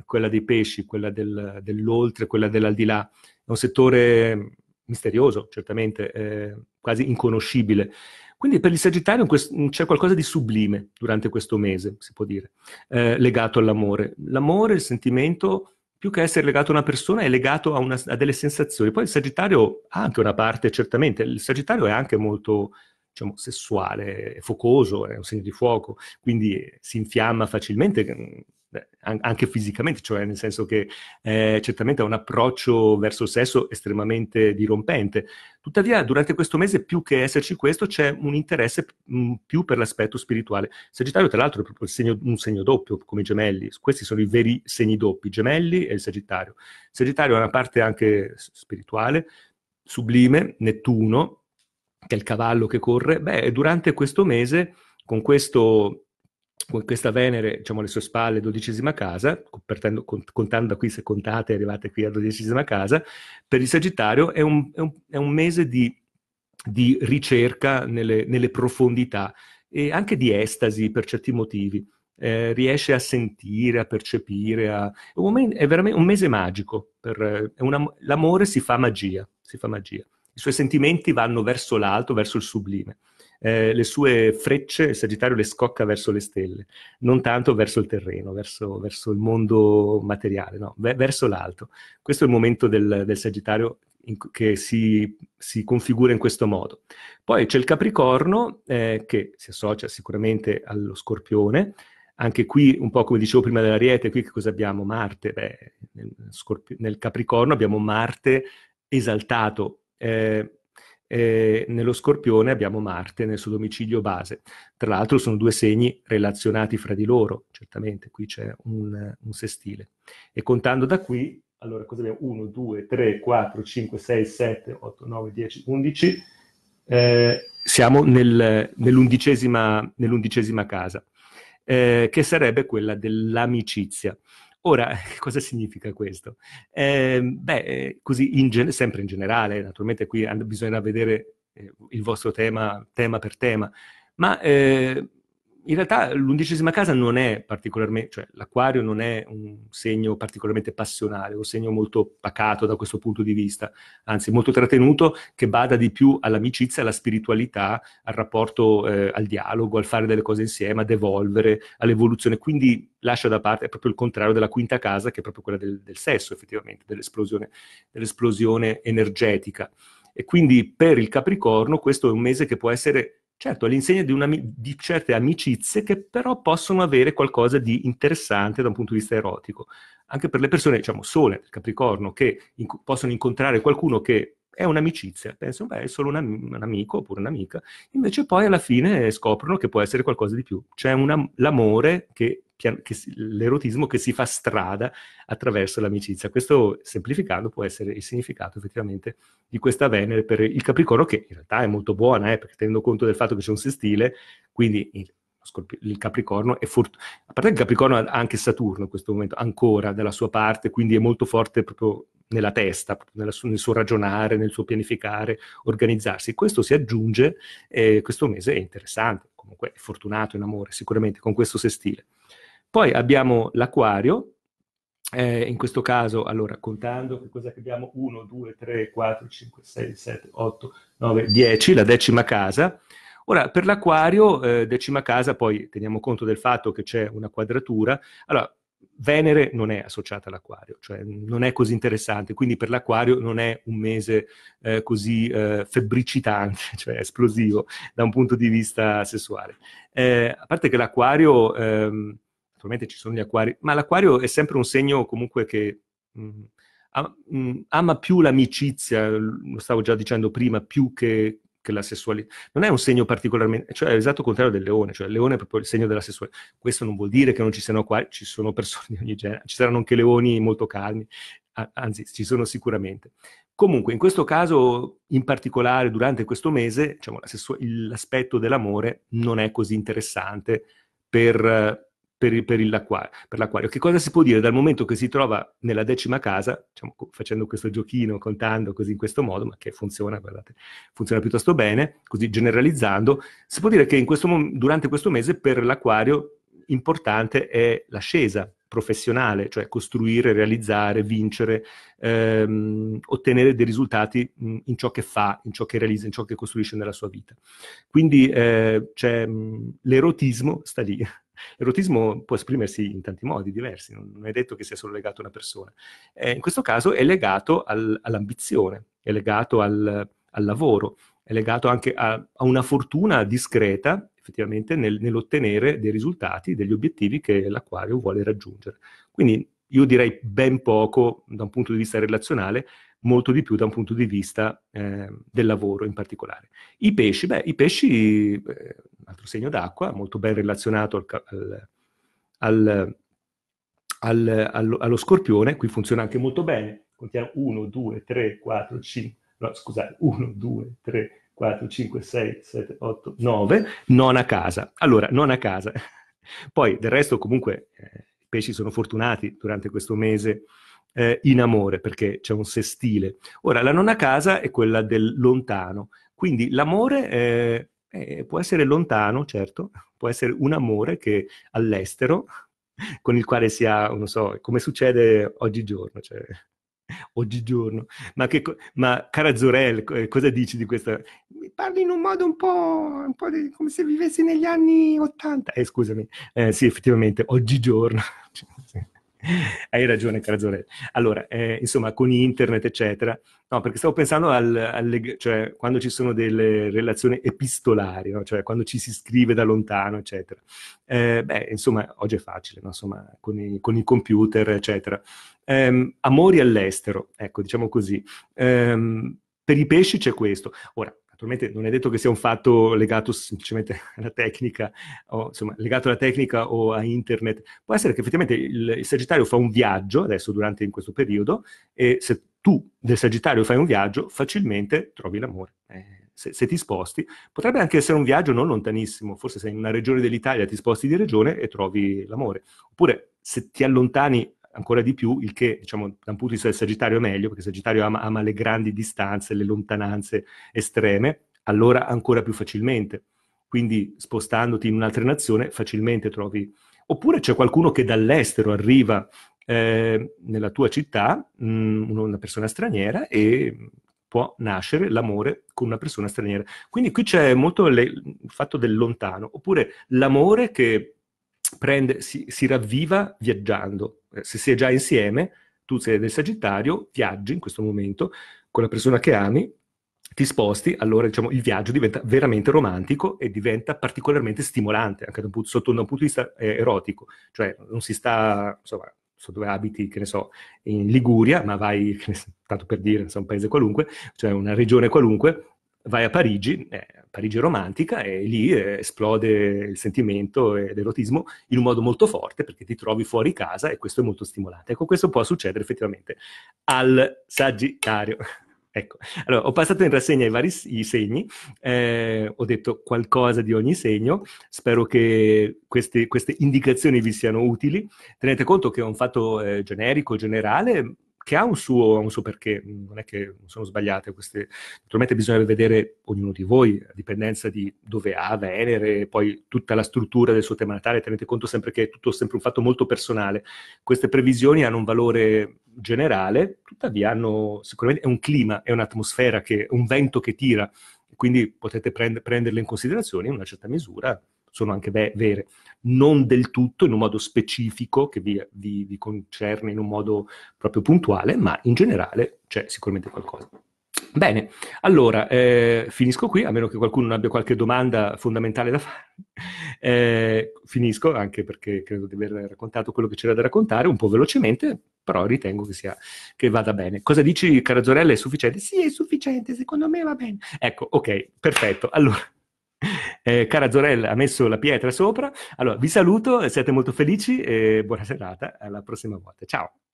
quella dei pesci, quella del, dell'oltre, quella dell'aldilà. È un settore misterioso, certamente, eh, quasi inconoscibile. Quindi per il Sagittario c'è qualcosa di sublime durante questo mese, si può dire, eh, legato all'amore. L'amore, il sentimento più che essere legato a una persona, è legato a, una, a, delle sensazioni. Poi il Sagittario ha anche una parte, certamente, il Sagittario è anche molto diciamo, sessuale, è focoso, è un segno di fuoco, quindi si infiamma facilmente mm, anche fisicamente, cioè nel senso che eh, certamente ha un approccio verso il sesso estremamente dirompente. Tuttavia, durante questo mese, più che esserci questo, c'è un interesse mh, mm, più per l'aspetto spirituale. Sagittario, tra l'altro, è proprio segno, un segno doppio, come i gemelli. Questi sono i veri segni doppi, i gemelli e il Sagittario. Il Sagittario ha una parte anche spirituale, sublime, Nettuno, che è il cavallo che corre. Beh, durante questo mese, con questo questa Venere, diciamo, alle sue spalle, dodicesima casa, contando da qui se contate, arrivate qui alla dodicesima casa, per il Sagittario è un, è un, è un mese di, di ricerca nelle, nelle, profondità e anche di estasi per certi motivi. Eh, riesce a sentire, a percepire, a... è veramente un mese magico, per... una... l'amore si fa magia, si fa magia, i suoi sentimenti vanno verso l'alto, verso il sublime eh, le sue frecce, il Sagittario le scocca verso le stelle, non tanto verso il terreno, verso, verso il mondo materiale, no, verso l'alto. Questo è il momento del, del Sagittario in, che si, si, configura in questo modo. Poi c'è il Capricorno, eh, che si associa sicuramente allo Scorpione, anche qui, un po' come dicevo prima dell'Ariete, qui che cosa abbiamo? Marte, beh, nel, nel Capricorno abbiamo Marte esaltato, eh, eh, nello scorpione abbiamo Marte nel suo domicilio base. Tra l'altro sono due segni relazionati fra di loro, certamente, qui c'è un, un sestile. E contando da qui, allora cosa abbiamo? 1, 2, 3, 4, 5, 6, 7, 8, 9, 10, 11. siamo nel, nell'undicesima, nell'undicesima, casa, eh, che sarebbe quella dell'amicizia. Ora, [laughs] cosa significa questo? Ehm, eh, beh, così in gen- sempre in generale, naturalmente qui and- bisognerà vedere eh, il vostro tema, tema per tema, ma eh, in realtà l'undicesima casa non è particolarmente, cioè l'acquario non è un segno particolarmente passionale, un segno molto pacato da questo punto di vista, anzi molto trattenuto che bada di più all'amicizia, alla spiritualità, al rapporto, eh, al dialogo, al fare delle cose insieme, ad evolvere, all'evoluzione. Quindi lascia da parte, è proprio il contrario della quinta casa che è proprio quella del, del sesso effettivamente, dell'esplosione, dell'esplosione energetica. E quindi per il Capricorno questo è un mese che può essere Certo, all'insegna di, una, di certe amicizie che però possono avere qualcosa di interessante da un punto di vista erotico. Anche per le persone, diciamo, sole, Capricorno, che inc- possono incontrare qualcuno che è un'amicizia, pensano, beh, è solo un, un, amico oppure un'amica, invece poi alla fine scoprono che può essere qualcosa di più. C'è una, l'amore che che si, l'erotismo che si fa strada attraverso l'amicizia. Questo, semplificando, può essere il significato effettivamente di questa Venere per il Capricorno, che in realtà è molto buona, eh, perché tenendo conto del fatto che c'è un sestile, quindi il, il Capricorno è fortunato. A parte che il Capricorno ha anche Saturno in questo momento, ancora dalla sua parte, quindi è molto forte proprio nella testa, nella su- nel suo ragionare, nel suo pianificare, organizzarsi. Questo si aggiunge, eh, questo mese è interessante, comunque è fortunato in amore, sicuramente con questo sestile. stile. Poi abbiamo l'acquario, eh, in questo caso, allora, contando che cosa abbiamo? 1, 2, 3, 4, 5, 6, 7, 8, 9, 10, la decima casa. Ora, per l'acquario, eh, decima casa, poi teniamo conto del fatto che c'è una quadratura. Allora, Venere non è associata all'acquario, cioè non è così interessante, quindi per l'acquario non è un mese eh, così eh, febbricitante, [laughs] cioè esplosivo da un punto di vista sessuale. Eh, a parte che l'acquario ehm, naturalmente ci sono gli acquari, ma l'acquario è sempre un segno comunque che mh, mm, mm, ama più l'amicizia, lo stavo già dicendo prima, più che, che la sessualità. Non è un segno particolarmente, cioè è l'esatto contrario del leone, cioè il leone è proprio il segno della sessualità. Questo non vuol dire che non ci siano acquari, ci sono persone di ogni genere, ci saranno anche leoni molto calmi, anzi ci sono sicuramente. Comunque, in questo caso, in particolare, durante questo mese, diciamo, l'aspetto dell'amore non è così interessante per per, per, per, l'acquario. Che cosa si può dire dal momento che si trova nella decima casa, diciamo, facendo questo giochino, contando così in questo modo, ma che funziona, guardate, funziona piuttosto bene, così generalizzando, si può dire che questo, durante questo mese per l'acquario importante è l'ascesa professionale, cioè costruire, realizzare, vincere, ehm, ottenere dei risultati mh, in ciò che fa, in ciò che realizza, in ciò che costruisce nella sua vita. Quindi eh, cioè, mh, l'erotismo sta lì. [laughs] L'erotismo può esprimersi in tanti modi diversi, non è detto che sia solo legato a una persona. Eh, in questo caso è legato al, all'ambizione, è legato al, al lavoro, è legato anche a, a, una fortuna discreta effettivamente nel, nell'ottenere dei risultati, degli obiettivi che l'acquario vuole raggiungere. Quindi io direi ben poco da un punto di vista relazionale, molto di più da un punto di vista eh, del lavoro in particolare. I pesci, beh, i pesci, eh, altro segno d'acqua, molto ben relazionato al, al, al, allo scorpione, qui funziona anche molto bene, contiamo 1, 2, 3, 4, 5, no scusate, 1, 2, 3, 4, 5, 6, 7, 8, 9, a casa. Allora, non a casa. [laughs] Poi, del resto, comunque, eh, i pesci sono fortunati durante questo mese eh, in amore, perché c'è un sestile. Ora, la non a casa è quella del lontano, quindi l'amore eh, eh, può essere lontano, certo, [laughs] può essere un amore che all'estero, [laughs] con il quale si ha, non so, come succede oggigiorno, cioè oggigiorno. Ma, che, ma cara Zorel, eh, cosa dici di questa? Mi parli in un modo un po', un po di, come se vivessi negli anni Ottanta. Eh, scusami, eh, sì, effettivamente, oggigiorno. [laughs] Cioè, sì. [laughs] Hai ragione, Carazzone. Allora, eh, insomma, con internet, eccetera. No, perché stavo pensando al, alle, cioè, quando ci sono delle relazioni epistolari, no? cioè quando ci si scrive da lontano, eccetera. Eh, beh, insomma, oggi è facile, no? insomma, con, i, con i computer, eccetera. Eh, amori all'estero, ecco, diciamo così. Ehm, per i pesci c'è questo. Ora, Naturalmente non è detto che sia un fatto legato semplicemente [laughs] alla tecnica, o, insomma, legato alla tecnica o a internet. Può essere che effettivamente il, il Sagittario fa un viaggio, adesso durante in questo periodo, e se tu del Sagittario fai un viaggio, facilmente trovi l'amore. Eh, se, se, ti sposti, potrebbe anche essere un viaggio non lontanissimo, forse sei in una regione dell'Italia, ti sposti di regione e trovi l'amore. Oppure se ti allontani ancora di più, il che diciamo, da un punto di vista del Sagittario è meglio, perché Sagittario ama, ama le grandi distanze, le lontananze estreme, allora ancora più facilmente. Quindi spostandoti in un'altra nazione facilmente trovi. Oppure c'è qualcuno che dall'estero arriva eh, nella tua città, mh, mm, una persona straniera, e può nascere l'amore con una persona straniera. Quindi qui c'è molto le, il fatto del lontano, oppure l'amore che prende, si, si ravviva viaggiando. Eh, se si è già insieme, tu sei del Sagittario, viaggi in questo momento con la persona che ami, ti sposti, allora diciamo, il viaggio diventa veramente romantico e diventa particolarmente stimolante, anche da un punto, sotto un punto di vista eh, erotico. Cioè non si sta, insomma, so dove abiti, che ne so, in Liguria, ma vai, [laughs] tanto per dire, so, un paese qualunque, cioè una regione qualunque, vai a Parigi, eh, Parigi romantica, e lì eh, esplode il sentimento e l'erotismo in un modo molto forte perché ti trovi fuori casa e questo è molto stimolante. Ecco, questo può succedere effettivamente al Sagittario. [laughs] ecco, allora, ho passato in rassegna i vari i segni, eh, ho detto qualcosa di ogni segno, spero che queste, queste indicazioni vi siano utili. Tenete conto che è un fatto eh, generico, generale, che ha un suo, un suo, perché, mm, non è che sono sbagliate queste, naturalmente bisogna vedere ognuno di voi, a dipendenza di dove ha Venere, poi tutta la struttura del suo tema natale, tenete conto sempre che è tutto sempre un fatto molto personale, queste previsioni hanno un valore generale, tuttavia hanno sicuramente è un clima, è un'atmosfera, che, un vento che tira, quindi potete prend, prenderle in considerazione in una certa misura, sono anche ve- vere, non del tutto in un modo specifico che vi, vi, vi, concerne in un modo proprio puntuale, ma in generale c'è sicuramente qualcosa. Bene, allora eh, finisco qui, a meno che qualcuno non abbia qualche domanda fondamentale da fare. Eh, finisco anche perché credo di aver raccontato quello che c'era da raccontare un po' velocemente, però ritengo che, sia, che vada bene. Cosa dici, cara Zorella? È sufficiente? Sì, è sufficiente, secondo me va bene. Ecco, ok, perfetto. Allora. Eh, cara Zorella ha messo la pietra sopra. Allora, vi saluto, siete molto felici e buona serata. Alla prossima volta. Ciao.